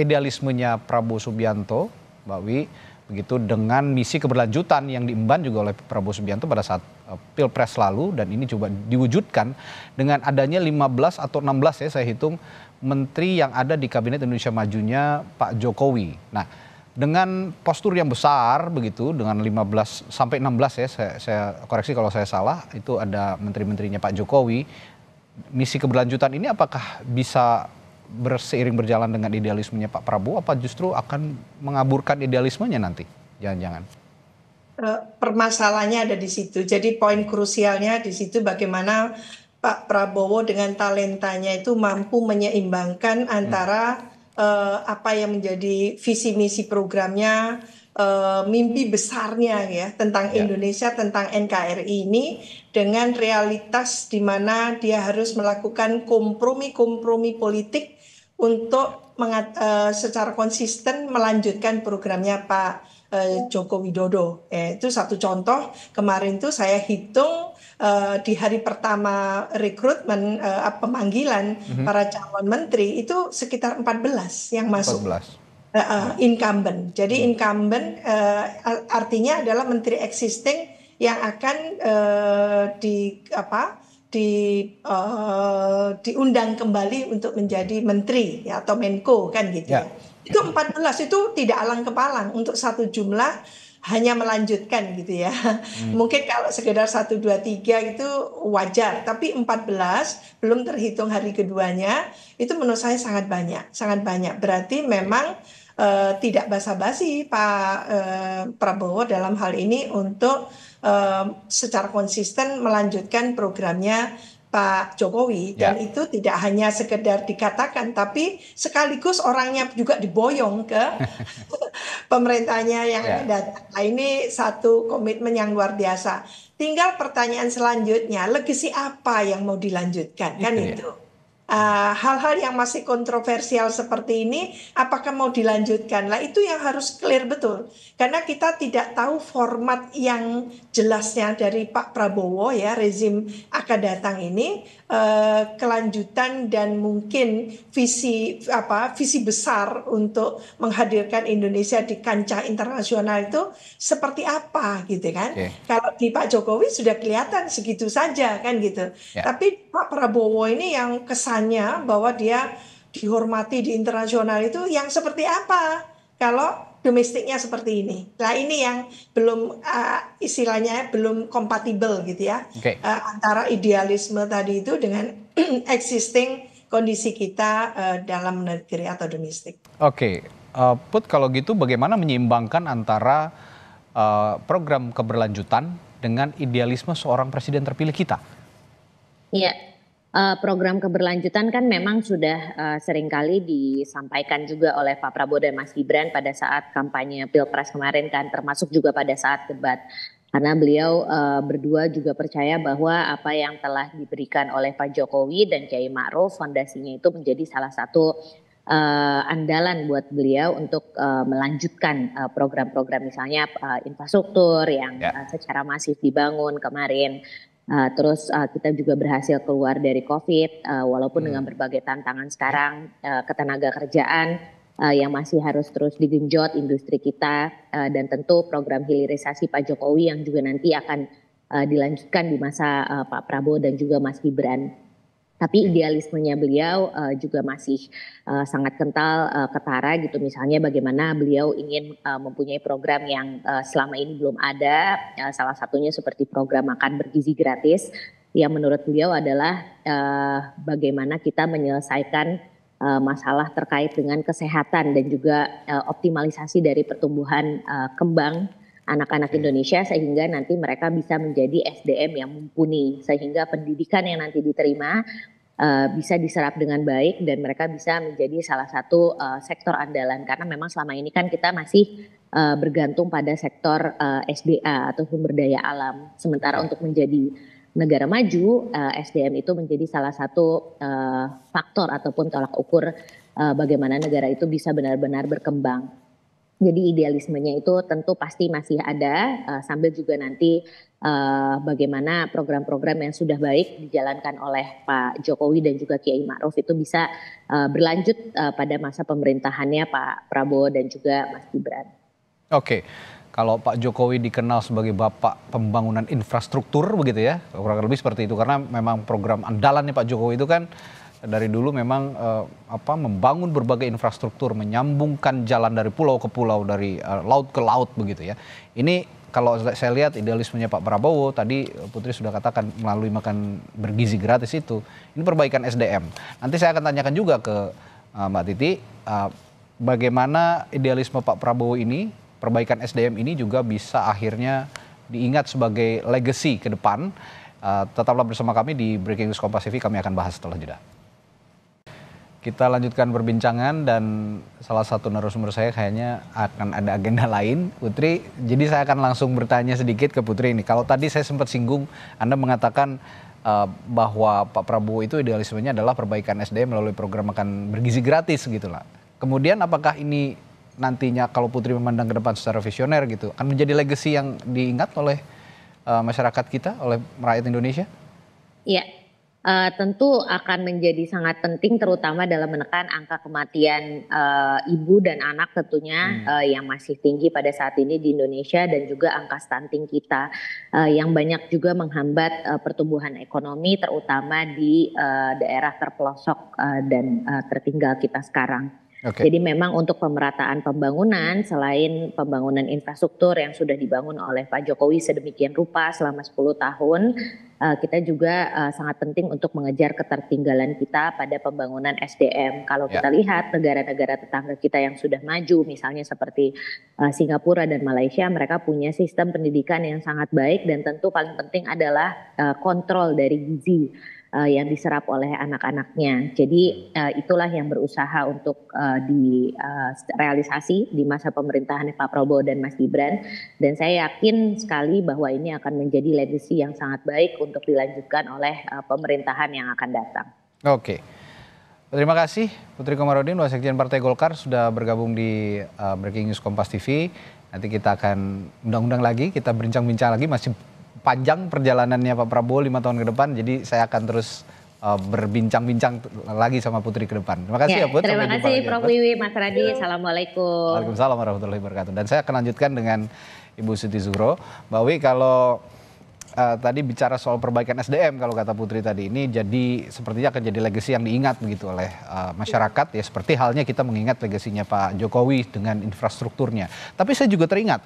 idealismenya Prabowo Subianto, Mbak Wi, begitu dengan misi keberlanjutan yang diemban juga oleh Prabowo Subianto pada saat uh, Pilpres lalu dan ini coba diwujudkan dengan adanya 15 atau 16 ya saya hitung menteri yang ada di kabinet Indonesia Majunya Pak Jokowi. Nah, dengan postur yang besar begitu dengan 15 sampai 16 ya saya, saya koreksi kalau saya salah itu ada menteri-menterinya Pak Jokowi. Misi keberlanjutan ini apakah bisa berseiring berjalan dengan idealismenya Pak Prabowo apa justru akan mengaburkan idealismenya nanti? Jangan-jangan. Eh, permasalahannya ada di situ. Jadi poin krusialnya di situ bagaimana Pak Prabowo dengan talentanya itu mampu menyeimbangkan antara hmm. uh, apa yang menjadi visi misi programnya, uh, mimpi besarnya ya, ya tentang yeah. Indonesia, tentang NKRI ini dengan realitas di mana dia harus melakukan kompromi-kompromi politik untuk mengat, uh, secara konsisten melanjutkan programnya Pak uh, Joko Widodo. Eh, itu satu contoh kemarin itu saya hitung Eh, di hari pertama rekrutmen uh, pemanggilan mm-hmm. para calon menteri itu sekitar 14 yang masuk. Uh, uh, incumbent. Jadi mhm. incumbent uh, artinya adalah menteri existing yang akan uh, di apa di uh, diundang kembali untuk menjadi mhm. menteri ya atau menko kan gitu. Yeah. Ya. Itu 14 itu tidak alang kepalang untuk satu jumlah hanya melanjutkan gitu ya. Hmm. Mungkin kalau sekedar 1 2 3 itu wajar, tapi 14 belum terhitung hari keduanya itu menurut saya sangat banyak, sangat banyak. Berarti memang uh, tidak basa-basi Pak uh, Prabowo dalam hal ini untuk uh, secara konsisten melanjutkan programnya Pak Jokowi ya. dan itu tidak hanya sekedar dikatakan tapi sekaligus orangnya juga diboyong ke pemerintahnya yang ya. datang. Nah, ini satu komitmen yang luar biasa. Tinggal pertanyaan selanjutnya, legasi apa yang mau dilanjutkan kan itu. Ya. itu. Ah, hal-hal uh, yang masih kontroversial seperti ini apakah mau dilanjutkan lah itu yang harus clear betul karena kita tidak tahu format yang jelasnya dari Pak Prabowo ya rezim akan datang ini uh, kelanjutan dan mungkin visi apa visi besar untuk menghadirkan Indonesia di kancah internasional itu seperti apa gitu kan? Yeah. Kalau di Pak Jokowi sudah kelihatan segitu saja kan gitu. Yeah. Tapi Pak Prabowo ini yang kesannya bahwa dia dihormati di internasional itu yang seperti apa? Kalau domestiknya seperti ini. Nah ini yang belum uh, istilahnya belum kompatibel gitu ya okay. uh, eh, antara idealisme tadi itu dengan existing kondisi kita uh, dalam negeri atau domestik. Oke, okay. uh, put kalau gitu bagaimana menyeimbangkan antara uh, program keberlanjutan dengan idealisme seorang presiden terpilih kita? Iya. Yeah uh, program keberlanjutan kan memang sudah uh, seringkali disampaikan juga oleh Pak Prabowo dan Mas Gibran pada saat kampanye Pilpres kemarin kan termasuk juga pada saat debat karena beliau uh, berdua juga percaya bahwa apa yang telah diberikan oleh Pak Jokowi dan Kiai Ma'ruf fondasinya itu menjadi salah satu uh, andalan buat beliau untuk uh, melanjutkan program-program uh, misalnya uh, infrastruktur yang yeah. Ya. uh, secara masif dibangun kemarin Uh, terus uh, kita juga berhasil keluar dari COVID, uh, walaupun hmm. dengan berbagai tantangan sekarang, uh, ketenaga kerjaan uh, yang masih harus terus digenjot industri kita, uh, dan tentu program hilirisasi Pak Jokowi yang juga nanti akan uh, dilanjutkan di masa uh, Pak Prabowo dan juga Mas Gibran tapi idealismenya beliau uh, juga masih uh, sangat kental uh, ketara gitu misalnya bagaimana beliau ingin uh, mempunyai program yang uh, selama ini belum ada uh, salah satunya seperti program makan bergizi gratis yang menurut beliau adalah uh, bagaimana kita menyelesaikan uh, masalah terkait dengan kesehatan dan juga uh, optimalisasi dari pertumbuhan uh, kembang anak-anak Indonesia sehingga nanti mereka bisa menjadi SDM yang mumpuni sehingga pendidikan yang nanti diterima uh, bisa diserap dengan baik dan mereka bisa menjadi salah satu uh, sektor andalan karena memang selama ini kan kita masih uh, bergantung pada sektor uh, SDA atau sumber daya alam sementara iya. untuk menjadi negara maju uh, SDM itu menjadi salah satu uh, faktor ataupun tolak ukur uh, bagaimana negara itu bisa benar-benar berkembang jadi idealismenya itu tentu pasti masih ada uh, sambil juga nanti uh, bagaimana program-program yang sudah baik dijalankan oleh Pak Jokowi dan juga Kiai Ma'ruf itu bisa uh, berlanjut uh, pada masa pemerintahannya Pak Prabowo dan juga Mas Gibran. Oke. Kalau Pak Jokowi dikenal sebagai bapak pembangunan infrastruktur begitu ya, kurang lebih seperti itu karena memang program andalannya Pak Jokowi itu kan dari dulu memang uh, apa membangun berbagai infrastruktur, menyambungkan jalan dari pulau ke pulau, dari uh, laut ke laut begitu ya. Ini kalau saya lihat idealismenya Pak Prabowo tadi eh, Putri sudah katakan melalui makan bergizi gratis itu, ini perbaikan SDM. Nanti saya akan tanyakan juga ke uh, Mbak Titi uh, bagaimana idealisme Pak Prabowo ini, perbaikan SDM ini juga bisa akhirnya diingat sebagai legacy ke depan. Uh, tetaplah bersama kami di Breaking News Kompas Kami akan bahas setelah jeda. Kita lanjutkan perbincangan dan salah satu narasumber saya kayaknya akan ada agenda lain, Putri. Jadi saya akan langsung bertanya sedikit ke Putri ini. Kalau tadi saya sempat singgung, Anda mengatakan uh, bahwa Pak Prabowo itu idealismenya adalah perbaikan SDM melalui program makan bergizi gratis gitu lah. Kemudian apakah ini nantinya kalau Putri memandang ke depan secara visioner gitu, akan menjadi legacy yang diingat oleh uh, masyarakat kita, oleh rakyat Indonesia? Iya, uh, tentu akan menjadi sangat penting terutama dalam menekan angka kematian uh, ibu dan anak tentunya hmm. uh, yang masih tinggi pada saat ini di Indonesia dan juga angka stunting kita uh, yang banyak juga menghambat uh, pertumbuhan ekonomi terutama di uh, daerah terpelosok uh, dan uh, tertinggal kita sekarang. Okay. Jadi memang untuk pemerataan pembangunan selain pembangunan infrastruktur yang sudah dibangun oleh Pak Jokowi sedemikian rupa selama 10 tahun, eh, kita juga eh, sangat penting untuk mengejar ketertinggalan kita pada pembangunan SDM. Kalau yeah. kita lihat negara-negara tetangga kita yang sudah maju misalnya seperti eh, Singapura dan Malaysia, mereka punya sistem pendidikan yang sangat baik dan tentu paling penting adalah kontrol dari gizi uh, yang diserap oleh anak-anaknya. Jadi uh, itulah yang berusaha untuk uh, eh, direalisasi uh, di masa pemerintahan Pak Prabowo dan Mas Gibran. Dan saya yakin sekali bahwa ini akan menjadi legacy yang sangat baik untuk dilanjutkan oleh uh, pemerintahan yang akan datang. Oke. Terima kasih Putri Komarudin, Wasekjen Partai Golkar sudah bergabung di uh, Breaking News Kompas TV. Nanti kita akan undang-undang lagi, kita berbincang-bincang lagi masih panjang perjalanannya Pak Prabowo lima tahun ke depan. Jadi saya akan terus uh, berbincang-bincang lagi sama Putri ke depan. Terima kasih ya, ya Put. Terima kasih Prof. Ya, Wiwi, Mas Radi. Ya. Assalamualaikum. Waalaikumsalam warahmatullahi wabarakatuh. Dan saya akan lanjutkan dengan Ibu Siti Zuhro. Mbak Wi, kalau uh, tadi bicara soal perbaikan SDM kalau kata Putri tadi ini jadi sepertinya akan jadi legacy yang diingat begitu oleh uh, masyarakat ya seperti halnya kita mengingat legasinya Pak Jokowi dengan infrastrukturnya. Tapi saya juga teringat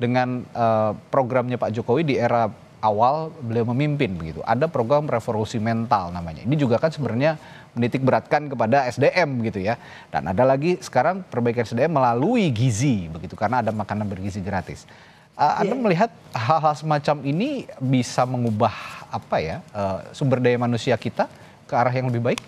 dengan eh, programnya Pak Jokowi di era awal beliau memimpin begitu. Ada program revolusi mental namanya. Ini juga kan sebenarnya menitik beratkan kepada SDM gitu ya. Dan ada lagi sekarang perbaikan SDM melalui gizi begitu karena ada makanan bergizi gratis. Uh, Anda iya. melihat hal-hal semacam ini bisa mengubah apa ya uh, sumber daya manusia kita ke arah yang lebih baik?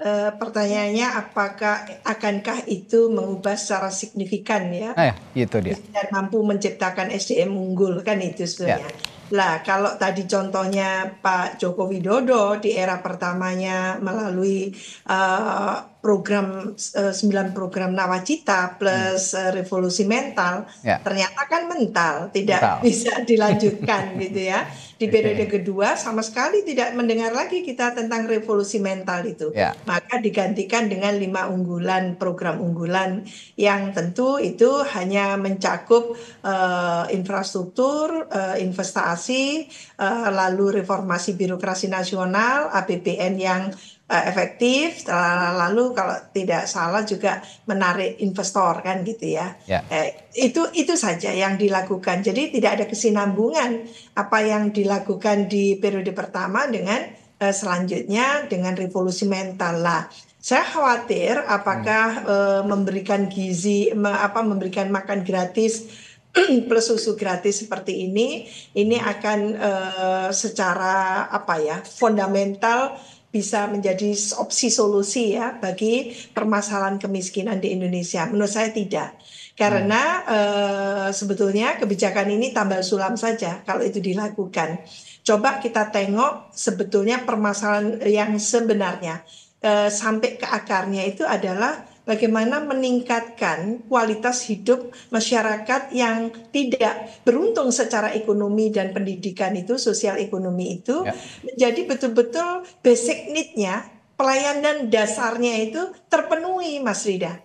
Eh, pertanyaannya apakah akankah itu mengubah secara signifikan ya? Eh, itu dia. Dan mampu menciptakan SDM unggul kan itu sebenarnya. Ya. Lah kalau tadi contohnya Pak Joko Widodo di era pertamanya melalui uh, program eh, sembilan program nawacita plus hmm. Eh, revolusi mental ya. ternyata kan mental tidak mental. bisa dilanjutkan gitu ya di periode okay. kedua sama sekali tidak mendengar lagi kita tentang revolusi mental itu ya. maka digantikan dengan lima unggulan program unggulan yang tentu itu hanya mencakup uh, infrastruktur uh, investasi uh, lalu reformasi birokrasi nasional APBN yang uh, efektif eh, lalu kalau tidak salah juga menarik investor kan gitu ya yeah. eh, itu itu saja yang dilakukan jadi tidak ada kesinambungan apa yang dilakukan di periode pertama dengan uh, selanjutnya dengan revolusi mental lah saya khawatir apakah hmm. uh, memberikan gizi me, apa memberikan makan gratis plus susu gratis seperti ini ini akan uh, secara apa ya fundamental bisa menjadi opsi solusi ya bagi permasalahan kemiskinan di Indonesia. Menurut saya tidak. Karena hmm. uh, sebetulnya kebijakan ini tambal sulam saja kalau itu dilakukan. Coba kita tengok sebetulnya permasalahan yang sebenarnya uh, sampai ke akarnya itu adalah bagaimana meningkatkan kualitas hidup masyarakat yang tidak beruntung secara ekonomi dan pendidikan itu, sosial ekonomi itu ya. menjadi betul-betul basic need-nya, pelayanan dasarnya itu terpenuhi Mas Rida.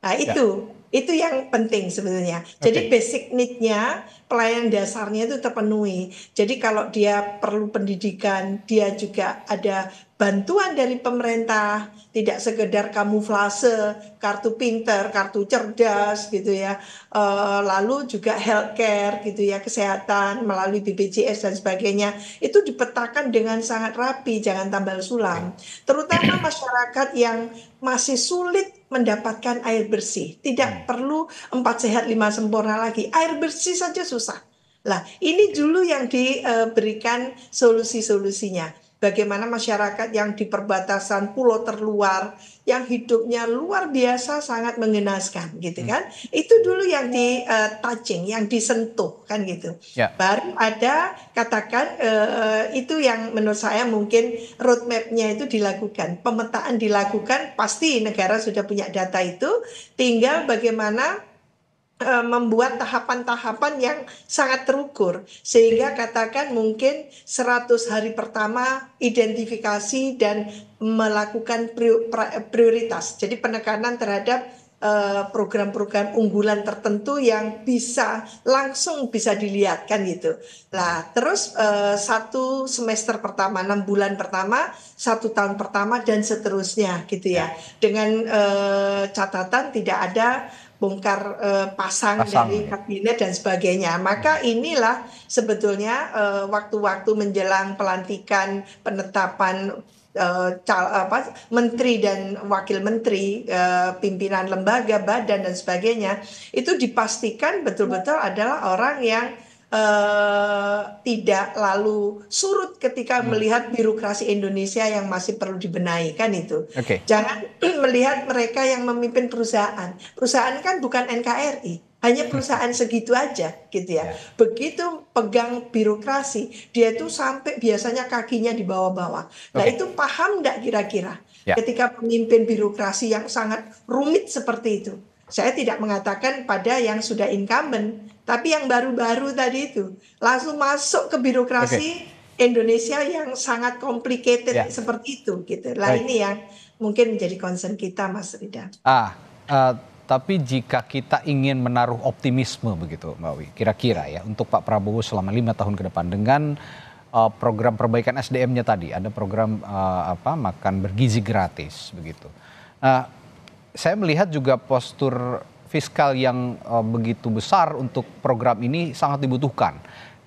Nah, ya. itu ya. itu yang penting sebetulnya. Jadi basic need-nya Pelayan dasarnya itu terpenuhi. Jadi kalau dia perlu pendidikan, dia juga ada bantuan dari pemerintah, tidak sekedar kamuflase, kartu pinter, kartu cerdas gitu ya. Eh, lalu juga healthcare gitu ya, kesehatan melalui BPJS dan sebagainya. Itu dipetakan dengan sangat rapi, jangan tambal sulam. Terutama masyarakat yang masih sulit mendapatkan air bersih. Tidak hmm. perlu empat sehat lima sempurna lagi. Air bersih saja sudah susah. Lah, ini dulu yang diberikan eh, solusi-solusinya. Bagaimana masyarakat yang di perbatasan pulau terluar, yang hidupnya luar biasa sangat mengenaskan, gitu hmm. kan? Hmm. Itu dulu yang di uh, touching, yang disentuh, kan gitu. Ya. Baru ada katakan uh, itu yang menurut saya mungkin roadmapnya itu dilakukan, pemetaan dilakukan, pasti negara sudah punya data itu, tinggal bagaimana E, membuat tahapan-tahapan yang sangat terukur sehingga iya. katakan mungkin 100 hari pertama identifikasi dan melakukan prioritas jadi penekanan terhadap e, program-program unggulan tertentu yang bisa langsung bisa dilihat kan gitu. lah terus e, satu semester pertama, enam bulan pertama, satu tahun pertama dan seterusnya gitu ya. ya. Dengan catatan tidak ada bongkar uh, pasang, pasang dari ya. kabinet dan sebagainya. Maka hmm. inilah sebetulnya waktu eh, waktu-waktu menjelang pelantikan penetapan Uh, cal, apa, menteri dan wakil menteri, uh, pimpinan lembaga, badan dan sebagainya itu dipastikan betul-betul adalah orang yang eh, tidak lalu surut ketika hmm. melihat birokrasi Indonesia yang masih perlu dibenahi kan itu. Okay. Jangan melihat mereka yang memimpin perusahaan. Perusahaan kan bukan NKRI, hanya hmm. perusahaan segitu aja gitu ya. ya. Begitu pegang birokrasi, dia itu sampai biasanya kakinya di bawah-bawah. Okay. Nah, itu paham enggak kira-kira yeah. ketika pemimpin birokrasi yang sangat rumit seperti itu? Saya tidak mengatakan pada yang sudah incumbent tapi yang baru-baru tadi itu langsung masuk ke birokrasi okay. Indonesia yang sangat complicated yeah. seperti itu gitu. Lah right. ini yang mungkin menjadi concern kita Mas Rida. Ah, uh, tapi jika kita ingin menaruh optimisme begitu Mbak Wi, kira-kira ya untuk Pak Prabowo selama lima tahun ke depan dengan uh, program perbaikan SDM-nya tadi, ada program uh, apa makan bergizi gratis begitu. Uh, saya melihat juga postur fiskal yang uh, begitu besar untuk program ini sangat dibutuhkan.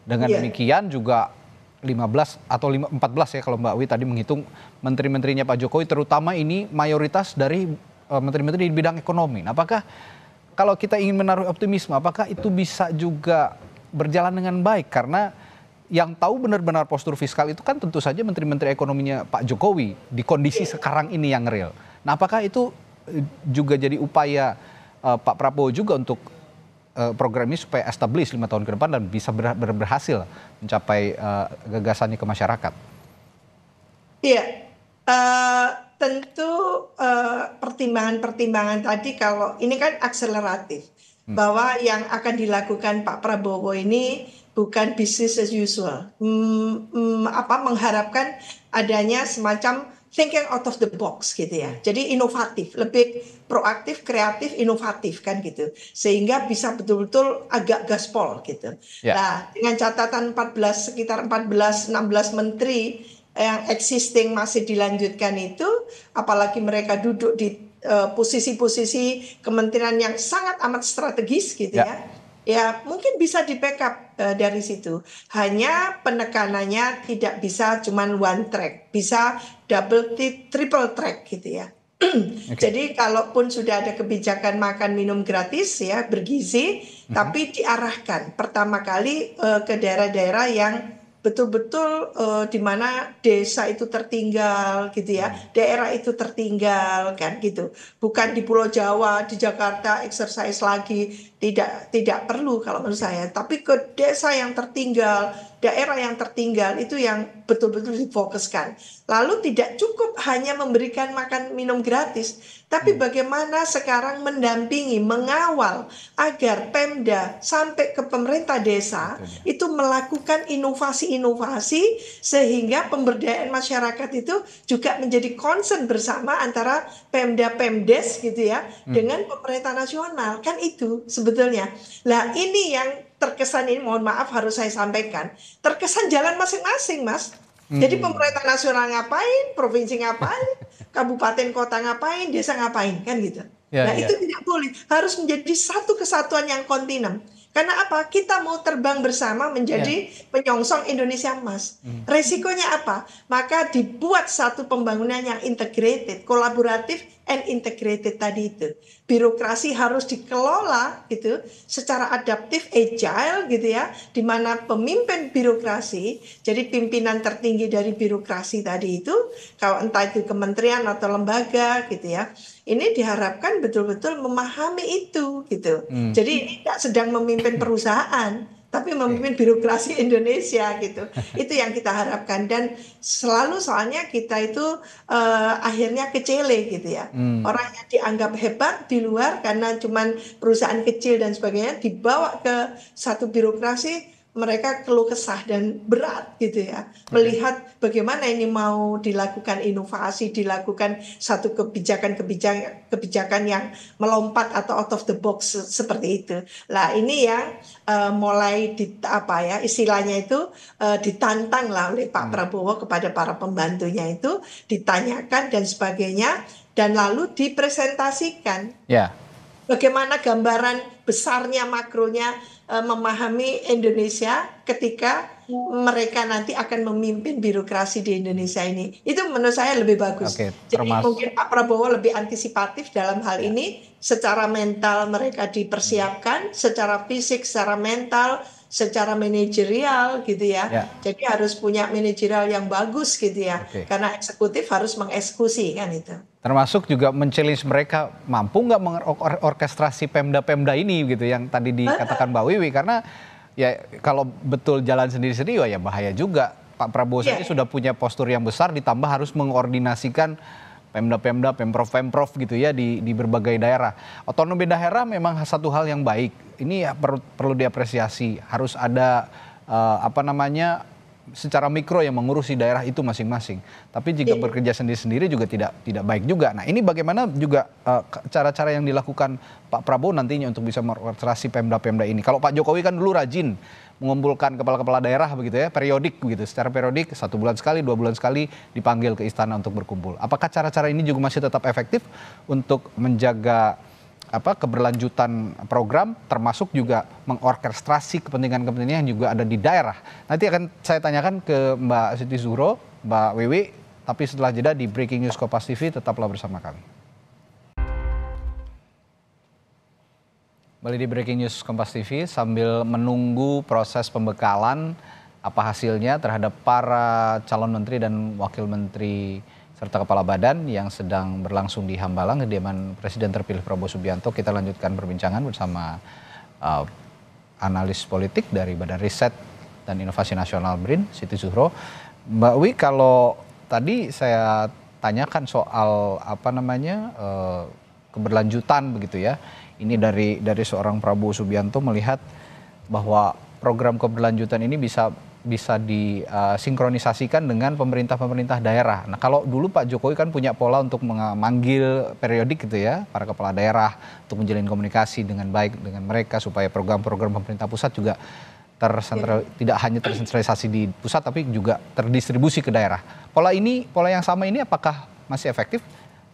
Dengan yeah. demikian juga 15 atau 5, 14 ya kalau Mbak Wi tadi menghitung menteri-menterinya Pak Jokowi terutama ini mayoritas dari menteri eh, menteri-menteri di bidang ekonomi. Nah, apakah kalau kita ingin menaruh optimisme apakah itu bisa juga berjalan dengan baik karena yang tahu benar-benar postur fiskal itu kan tentu saja menteri-menteri ekonominya Pak Jokowi di kondisi iya. sekarang ini yang real. Nah, apakah itu eh, juga jadi upaya uh, Pak Prabowo juga untuk uh, program ini supaya establish lima tahun ke depan dan bisa ber ber berhasil mencapai uh, gagasannya ke masyarakat? Iya, uh, tentu pertimbangan-pertimbangan uh, tadi kalau ini kan akseleratif hmm. bahwa yang akan dilakukan Pak Prabowo ini bukan bisnis as usual, hmm, hmm, apa mengharapkan adanya semacam thinking out of the box gitu ya. Hmm. Jadi inovatif, lebih proaktif, kreatif, inovatif kan gitu. Sehingga bisa betul-betul agak gaspol gitu. Yeah. Nah, dengan catatan 14 sekitar 14 16 menteri yang existing masih dilanjutkan itu apalagi mereka duduk di eh, posisi-posisi uh, kementerian yang sangat amat strategis gitu yeah. ya, ya ya mungkin bisa di backup uh, dari situ. Hanya penekanannya tidak bisa cuma one track, bisa double triple track gitu ya. okay. Jadi kalaupun sudah ada kebijakan makan minum gratis ya bergizi, mm -hmm. tapi diarahkan pertama kali uh, ke daerah-daerah yang betul-betul uh, di mana desa itu tertinggal gitu ya, hmm. daerah itu tertinggal kan gitu. Bukan di Pulau Jawa, di Jakarta exercise lagi tidak tidak perlu kalau menurut hmm. saya, tapi ke desa yang tertinggal, daerah yang tertinggal itu yang betul-betul difokuskan. Lalu tidak cukup hanya memberikan makan minum gratis, tapi hmm. bagaimana sekarang mendampingi, mengawal agar Pemda sampai ke pemerintah desa itu melakukan inovasi-inovasi sehingga pemberdayaan masyarakat itu juga menjadi concern bersama antara Pemda-Pemdes gitu ya hmm. dengan pemerintah nasional kan itu sebetulnya. Nah, ini yang terkesan ini mohon maaf harus saya sampaikan terkesan jalan masing-masing mas hmm. jadi pemerintah nasional ngapain provinsi ngapain kabupaten kota ngapain desa ngapain kan gitu ya, nah ya. itu tidak boleh harus menjadi satu kesatuan yang kontinem karena apa? Kita mau terbang bersama menjadi yeah. penyongsong Indonesia emas. Mm. Resikonya apa? Maka dibuat satu pembangunan yang integrated, kolaboratif and integrated tadi itu. Birokrasi harus dikelola gitu secara adaptif, agile gitu ya, di mana pemimpin birokrasi, jadi pimpinan tertinggi dari birokrasi tadi itu kalau entah itu kementerian atau lembaga gitu ya ini diharapkan betul-betul memahami itu gitu. Hmm. Jadi tidak sedang memimpin perusahaan tapi memimpin birokrasi Indonesia gitu. Itu yang kita harapkan dan selalu soalnya kita itu uh, akhirnya kecele gitu ya. Hmm. Orang yang dianggap hebat di luar karena cuman perusahaan kecil dan sebagainya dibawa ke satu birokrasi mereka keluh kesah dan berat gitu ya melihat bagaimana ini mau dilakukan inovasi dilakukan satu kebijakan kebijakan kebijakan yang melompat atau out of the box seperti itu lah ini yang uh, mulai di apa ya istilahnya itu uh, ditantang lah oleh Pak hmm. Prabowo kepada para pembantunya itu ditanyakan dan sebagainya dan lalu dipresentasikan yeah. bagaimana gambaran besarnya makronya Eh, memahami Indonesia ketika mereka nanti akan memimpin birokrasi di Indonesia ini. Itu menurut saya lebih bagus. Oke, Jadi mungkin Pak Prabowo lebih antisipatif dalam hal ya. ini. Secara mental mereka dipersiapkan, secara fisik, secara mental secara manajerial gitu ya. ya. Jadi harus punya manajerial yang bagus gitu ya. Okay. Karena eksekutif harus mengeksekusi kan itu. Termasuk juga men mereka mampu nggak mengorkestrasi pemda-pemda ini gitu yang tadi dikatakan Mbak Wiwi karena ya kalau betul jalan sendiri-sendiri ya, ya bahaya juga. Pak Prabowo iya. sendiri sudah punya postur yang besar ditambah harus mengordinasikan pemda-pemda, pemprov-pemprov gitu ya di, di berbagai daerah. Otonomi daerah memang satu hal yang baik. Ini ya perlu, perlu diapresiasi. Harus ada uh, apa namanya secara mikro yang mengurusi daerah itu masing-masing. Tapi jika iya. bekerja sendiri-sendiri juga tidak tidak baik juga. Nah ini bagaimana juga eh, cara-cara uh, yang dilakukan Pak Prabowo nantinya untuk bisa meretrasi pemda-pemda ini. Kalau Pak Jokowi kan dulu rajin mengumpulkan kepala-kepala daerah begitu ya, periodik begitu, secara periodik satu bulan sekali, dua bulan sekali dipanggil ke istana untuk berkumpul. Apakah cara-cara ini juga masih tetap efektif untuk menjaga apa keberlanjutan program termasuk juga mengorkestrasi kepentingan-kepentingan yang juga ada di daerah. Nanti akan saya tanyakan ke Mbak Siti Zuro, Mbak Wiwi, tapi setelah jeda di Breaking News Kopas TV tetaplah bersama kami. Kembali di Breaking News Kompas TV, sambil menunggu proses pembekalan apa hasilnya terhadap para calon menteri dan wakil menteri serta kepala badan yang sedang berlangsung di Hambalang, kediaman Presiden terpilih Prabowo Subianto, kita lanjutkan perbincangan bersama uh, analis politik dari Badan Riset dan Inovasi Nasional BRIN, Siti Zuhro. Mbak Wi, kalau tadi saya tanyakan soal apa namanya uh, keberlanjutan begitu ya, ini dari dari seorang Prabowo Subianto melihat bahwa program keberlanjutan ini bisa bisa disinkronisasikan eh, dengan pemerintah-pemerintah daerah. Nah, kalau dulu Pak Jokowi kan punya pola untuk memanggil periodik gitu ya para kepala daerah untuk menjalin komunikasi dengan baik dengan mereka supaya program-program pemerintah pusat juga tersentral ya. tidak hanya tersentralisasi di pusat tapi juga terdistribusi ke daerah. Pola ini, pola yang sama ini apakah masih efektif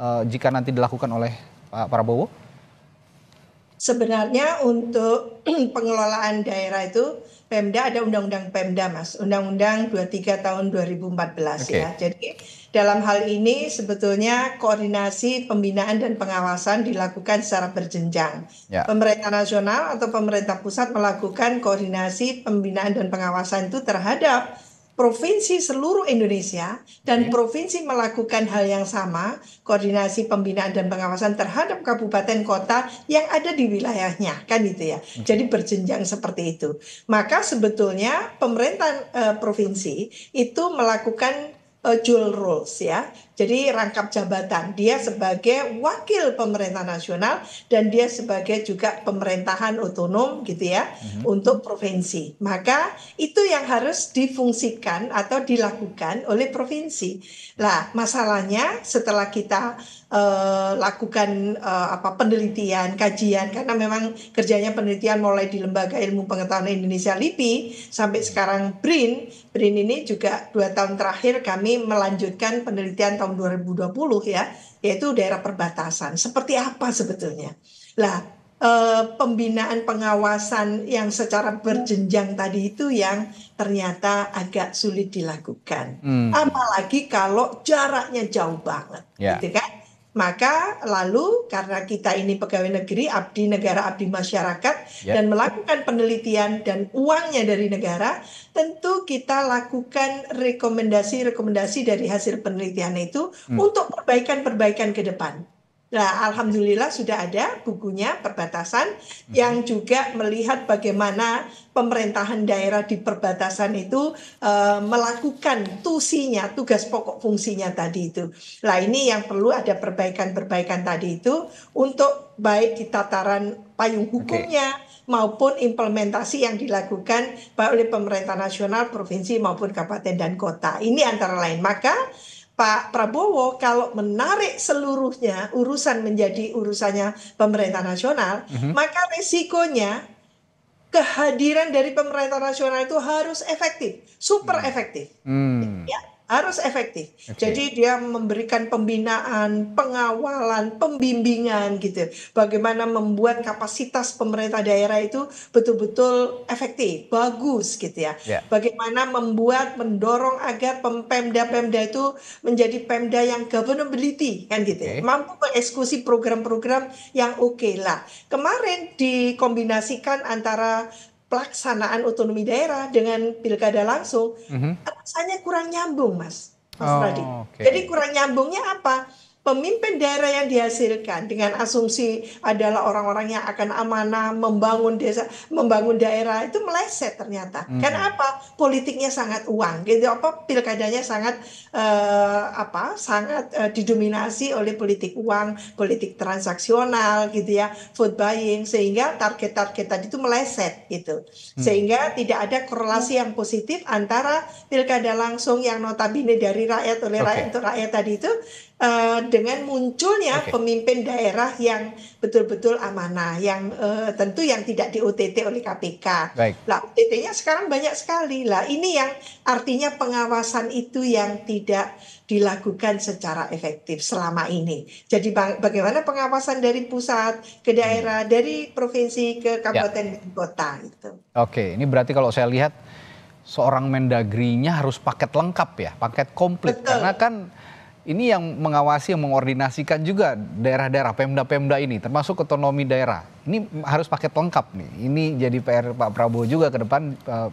uh, jika nanti dilakukan oleh Pak eh, Prabowo? Sebenarnya untuk pengelolaan daerah itu Pemda ada undang-undang Pemda Mas, undang-undang 23 tahun 2014 okay. ya. Jadi dalam hal ini sebetulnya koordinasi pembinaan dan pengawasan dilakukan secara berjenjang. Yeah. Pemerintah nasional atau pemerintah pusat melakukan koordinasi pembinaan dan pengawasan itu terhadap provinsi seluruh Indonesia dan provinsi melakukan hal yang sama, koordinasi pembinaan dan pengawasan terhadap kabupaten kota yang ada di wilayahnya, kan gitu ya. Hmm. Jadi berjenjang seperti itu. Maka sebetulnya pemerintah uh, eh, provinsi itu melakukan uh, dual roles ya. Jadi rangkap jabatan dia sebagai wakil pemerintah nasional dan dia sebagai juga pemerintahan otonom gitu ya mm-hmm. untuk provinsi. Maka itu yang harus difungsikan atau dilakukan oleh provinsi. Lah masalahnya setelah kita uh, lakukan uh, apa penelitian, kajian karena memang kerjanya penelitian mulai di Lembaga Ilmu Pengetahuan Indonesia LIPI sampai mhm. sekarang BRIN. BRIN ini juga dua tahun terakhir kami melanjutkan penelitian tahun 2020 ya, yaitu daerah perbatasan. Seperti apa sebetulnya? Lah, eh, pembinaan pengawasan yang secara berjenjang tadi itu yang ternyata agak sulit dilakukan. Hmm. Apalagi kalau jaraknya jauh banget, yeah. gitu kan? maka lalu karena kita ini pegawai negeri abdi negara abdi masyarakat yep. Ya. dan melakukan penelitian dan uangnya dari negara tentu kita lakukan rekomendasi-rekomendasi dari hasil penelitian itu hmm. untuk perbaikan-perbaikan ke depan Nah, alhamdulillah sudah ada bukunya perbatasan mhm. yang juga melihat bagaimana pemerintahan daerah di perbatasan itu e, melakukan tusinya, tugas pokok fungsinya tadi itu. Nah, ini yang perlu ada perbaikan-perbaikan tadi itu untuk baik di tataran payung hukumnya okay. maupun implementasi yang dilakukan baik oleh pemerintah nasional, provinsi maupun kabupaten dan kota. Ini antara lain maka Pak Prabowo kalau menarik seluruhnya urusan menjadi urusannya pemerintah nasional, mm -hmm. maka resikonya kehadiran dari pemerintah nasional itu harus efektif, super hmm. efektif. Mm. Ya harus efektif. Okay. Jadi dia memberikan pembinaan, pengawalan, pembimbingan gitu. Bagaimana membuat kapasitas pemerintah daerah itu betul-betul efektif, bagus gitu ya. Yeah. Bagaimana membuat mendorong agar pemda-pemda itu menjadi pemda yang governability kan gitu. Ya. Okay. Mampu mengeksekusi program-program yang oke okay lah. Kemarin dikombinasikan antara pelaksanaan otonomi daerah dengan pilkada langsung mm -hmm. rasanya kurang nyambung mas Mas oh, Okay. Jadi kurang nyambungnya apa? pemimpin daerah yang dihasilkan dengan asumsi adalah orang-orang yang akan amanah membangun desa, membangun daerah itu meleset ternyata. Hmm. Karena apa? Politiknya sangat uang, gitu apa pilkadanya sangat uh, apa? Sangat uh, didominasi oleh politik uang, politik transaksional, gitu ya, food buying sehingga target-target tadi itu meleset gitu. Hmm. Sehingga tidak ada korelasi yang positif antara pilkada langsung yang notabene dari rakyat oleh okay. rakyat untuk rakyat tadi itu uh, dengan munculnya okay. pemimpin daerah yang betul-betul amanah, yang uh, tentu yang tidak di OTT oleh KPK. Baik. Lah OTT-nya sekarang banyak sekali lah. Ini yang artinya pengawasan itu yang tidak dilakukan secara efektif selama ini. Jadi bagaimana pengawasan dari pusat ke daerah, hmm. dari provinsi ke ya. kabupaten ya. kota itu. Oke, ini berarti kalau saya lihat seorang mendagrinya harus paket lengkap ya, paket komplit Betul. karena kan ini yang mengawasi, yang mengordinasikan juga daerah-daerah, pemda-pemda ini, termasuk otonomi daerah. Ini harus pakai lengkap nih. Ini jadi PR Pak Prabowo juga ke depan uh,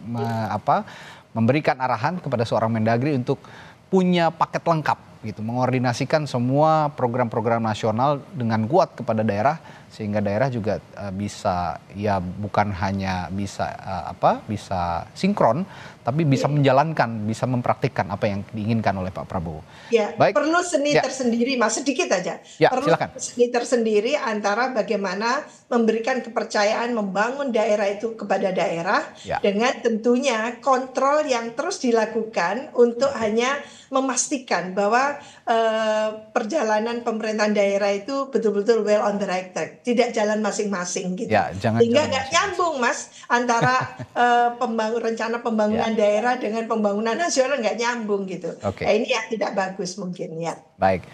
apa memberikan arahan kepada seorang Mendagri untuk punya paket lengkap gitu, mengordinasikan semua program-program nasional dengan kuat kepada daerah sehingga daerah juga uh, bisa ya bukan hanya bisa uh, apa bisa sinkron tapi iya. bisa yeah. menjalankan, bisa mempraktikkan apa yang diinginkan oleh Pak Prabowo. Ya, Baik. perlu seni ya. tersendiri, Mas sedikit aja. Ya, perlu silakan. seni tersendiri antara bagaimana memberikan kepercayaan, membangun daerah itu kepada daerah ya. dengan tentunya kontrol yang terus dilakukan untuk hanya memastikan bahwa uh, perjalanan pemerintahan daerah itu betul-betul well on the right track, tidak jalan masing-masing gitu. Ya, jangan Sehingga nggak nyambung mas antara uh, eh, pembang rencana pembangunan ya. daerah dengan pembangunan nasional nggak nyambung gitu. Okay. Nah, ini ya tidak bagus mungkin ya. Baik,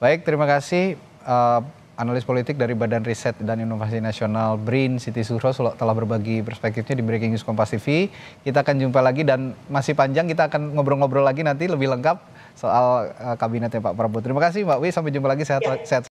baik terima kasih. Uh, analis politik dari Badan Riset dan Inovasi Nasional BRIN, Siti Suhro telah berbagi perspektifnya di Breaking News Kompas TV. Kita akan jumpa lagi dan masih panjang kita akan ngobrol-ngobrol lagi nanti lebih lengkap soal uh, kabinetnya Pak Prabowo. Terima kasih Mbak Wi, sampai jumpa lagi sehat ya. sehat.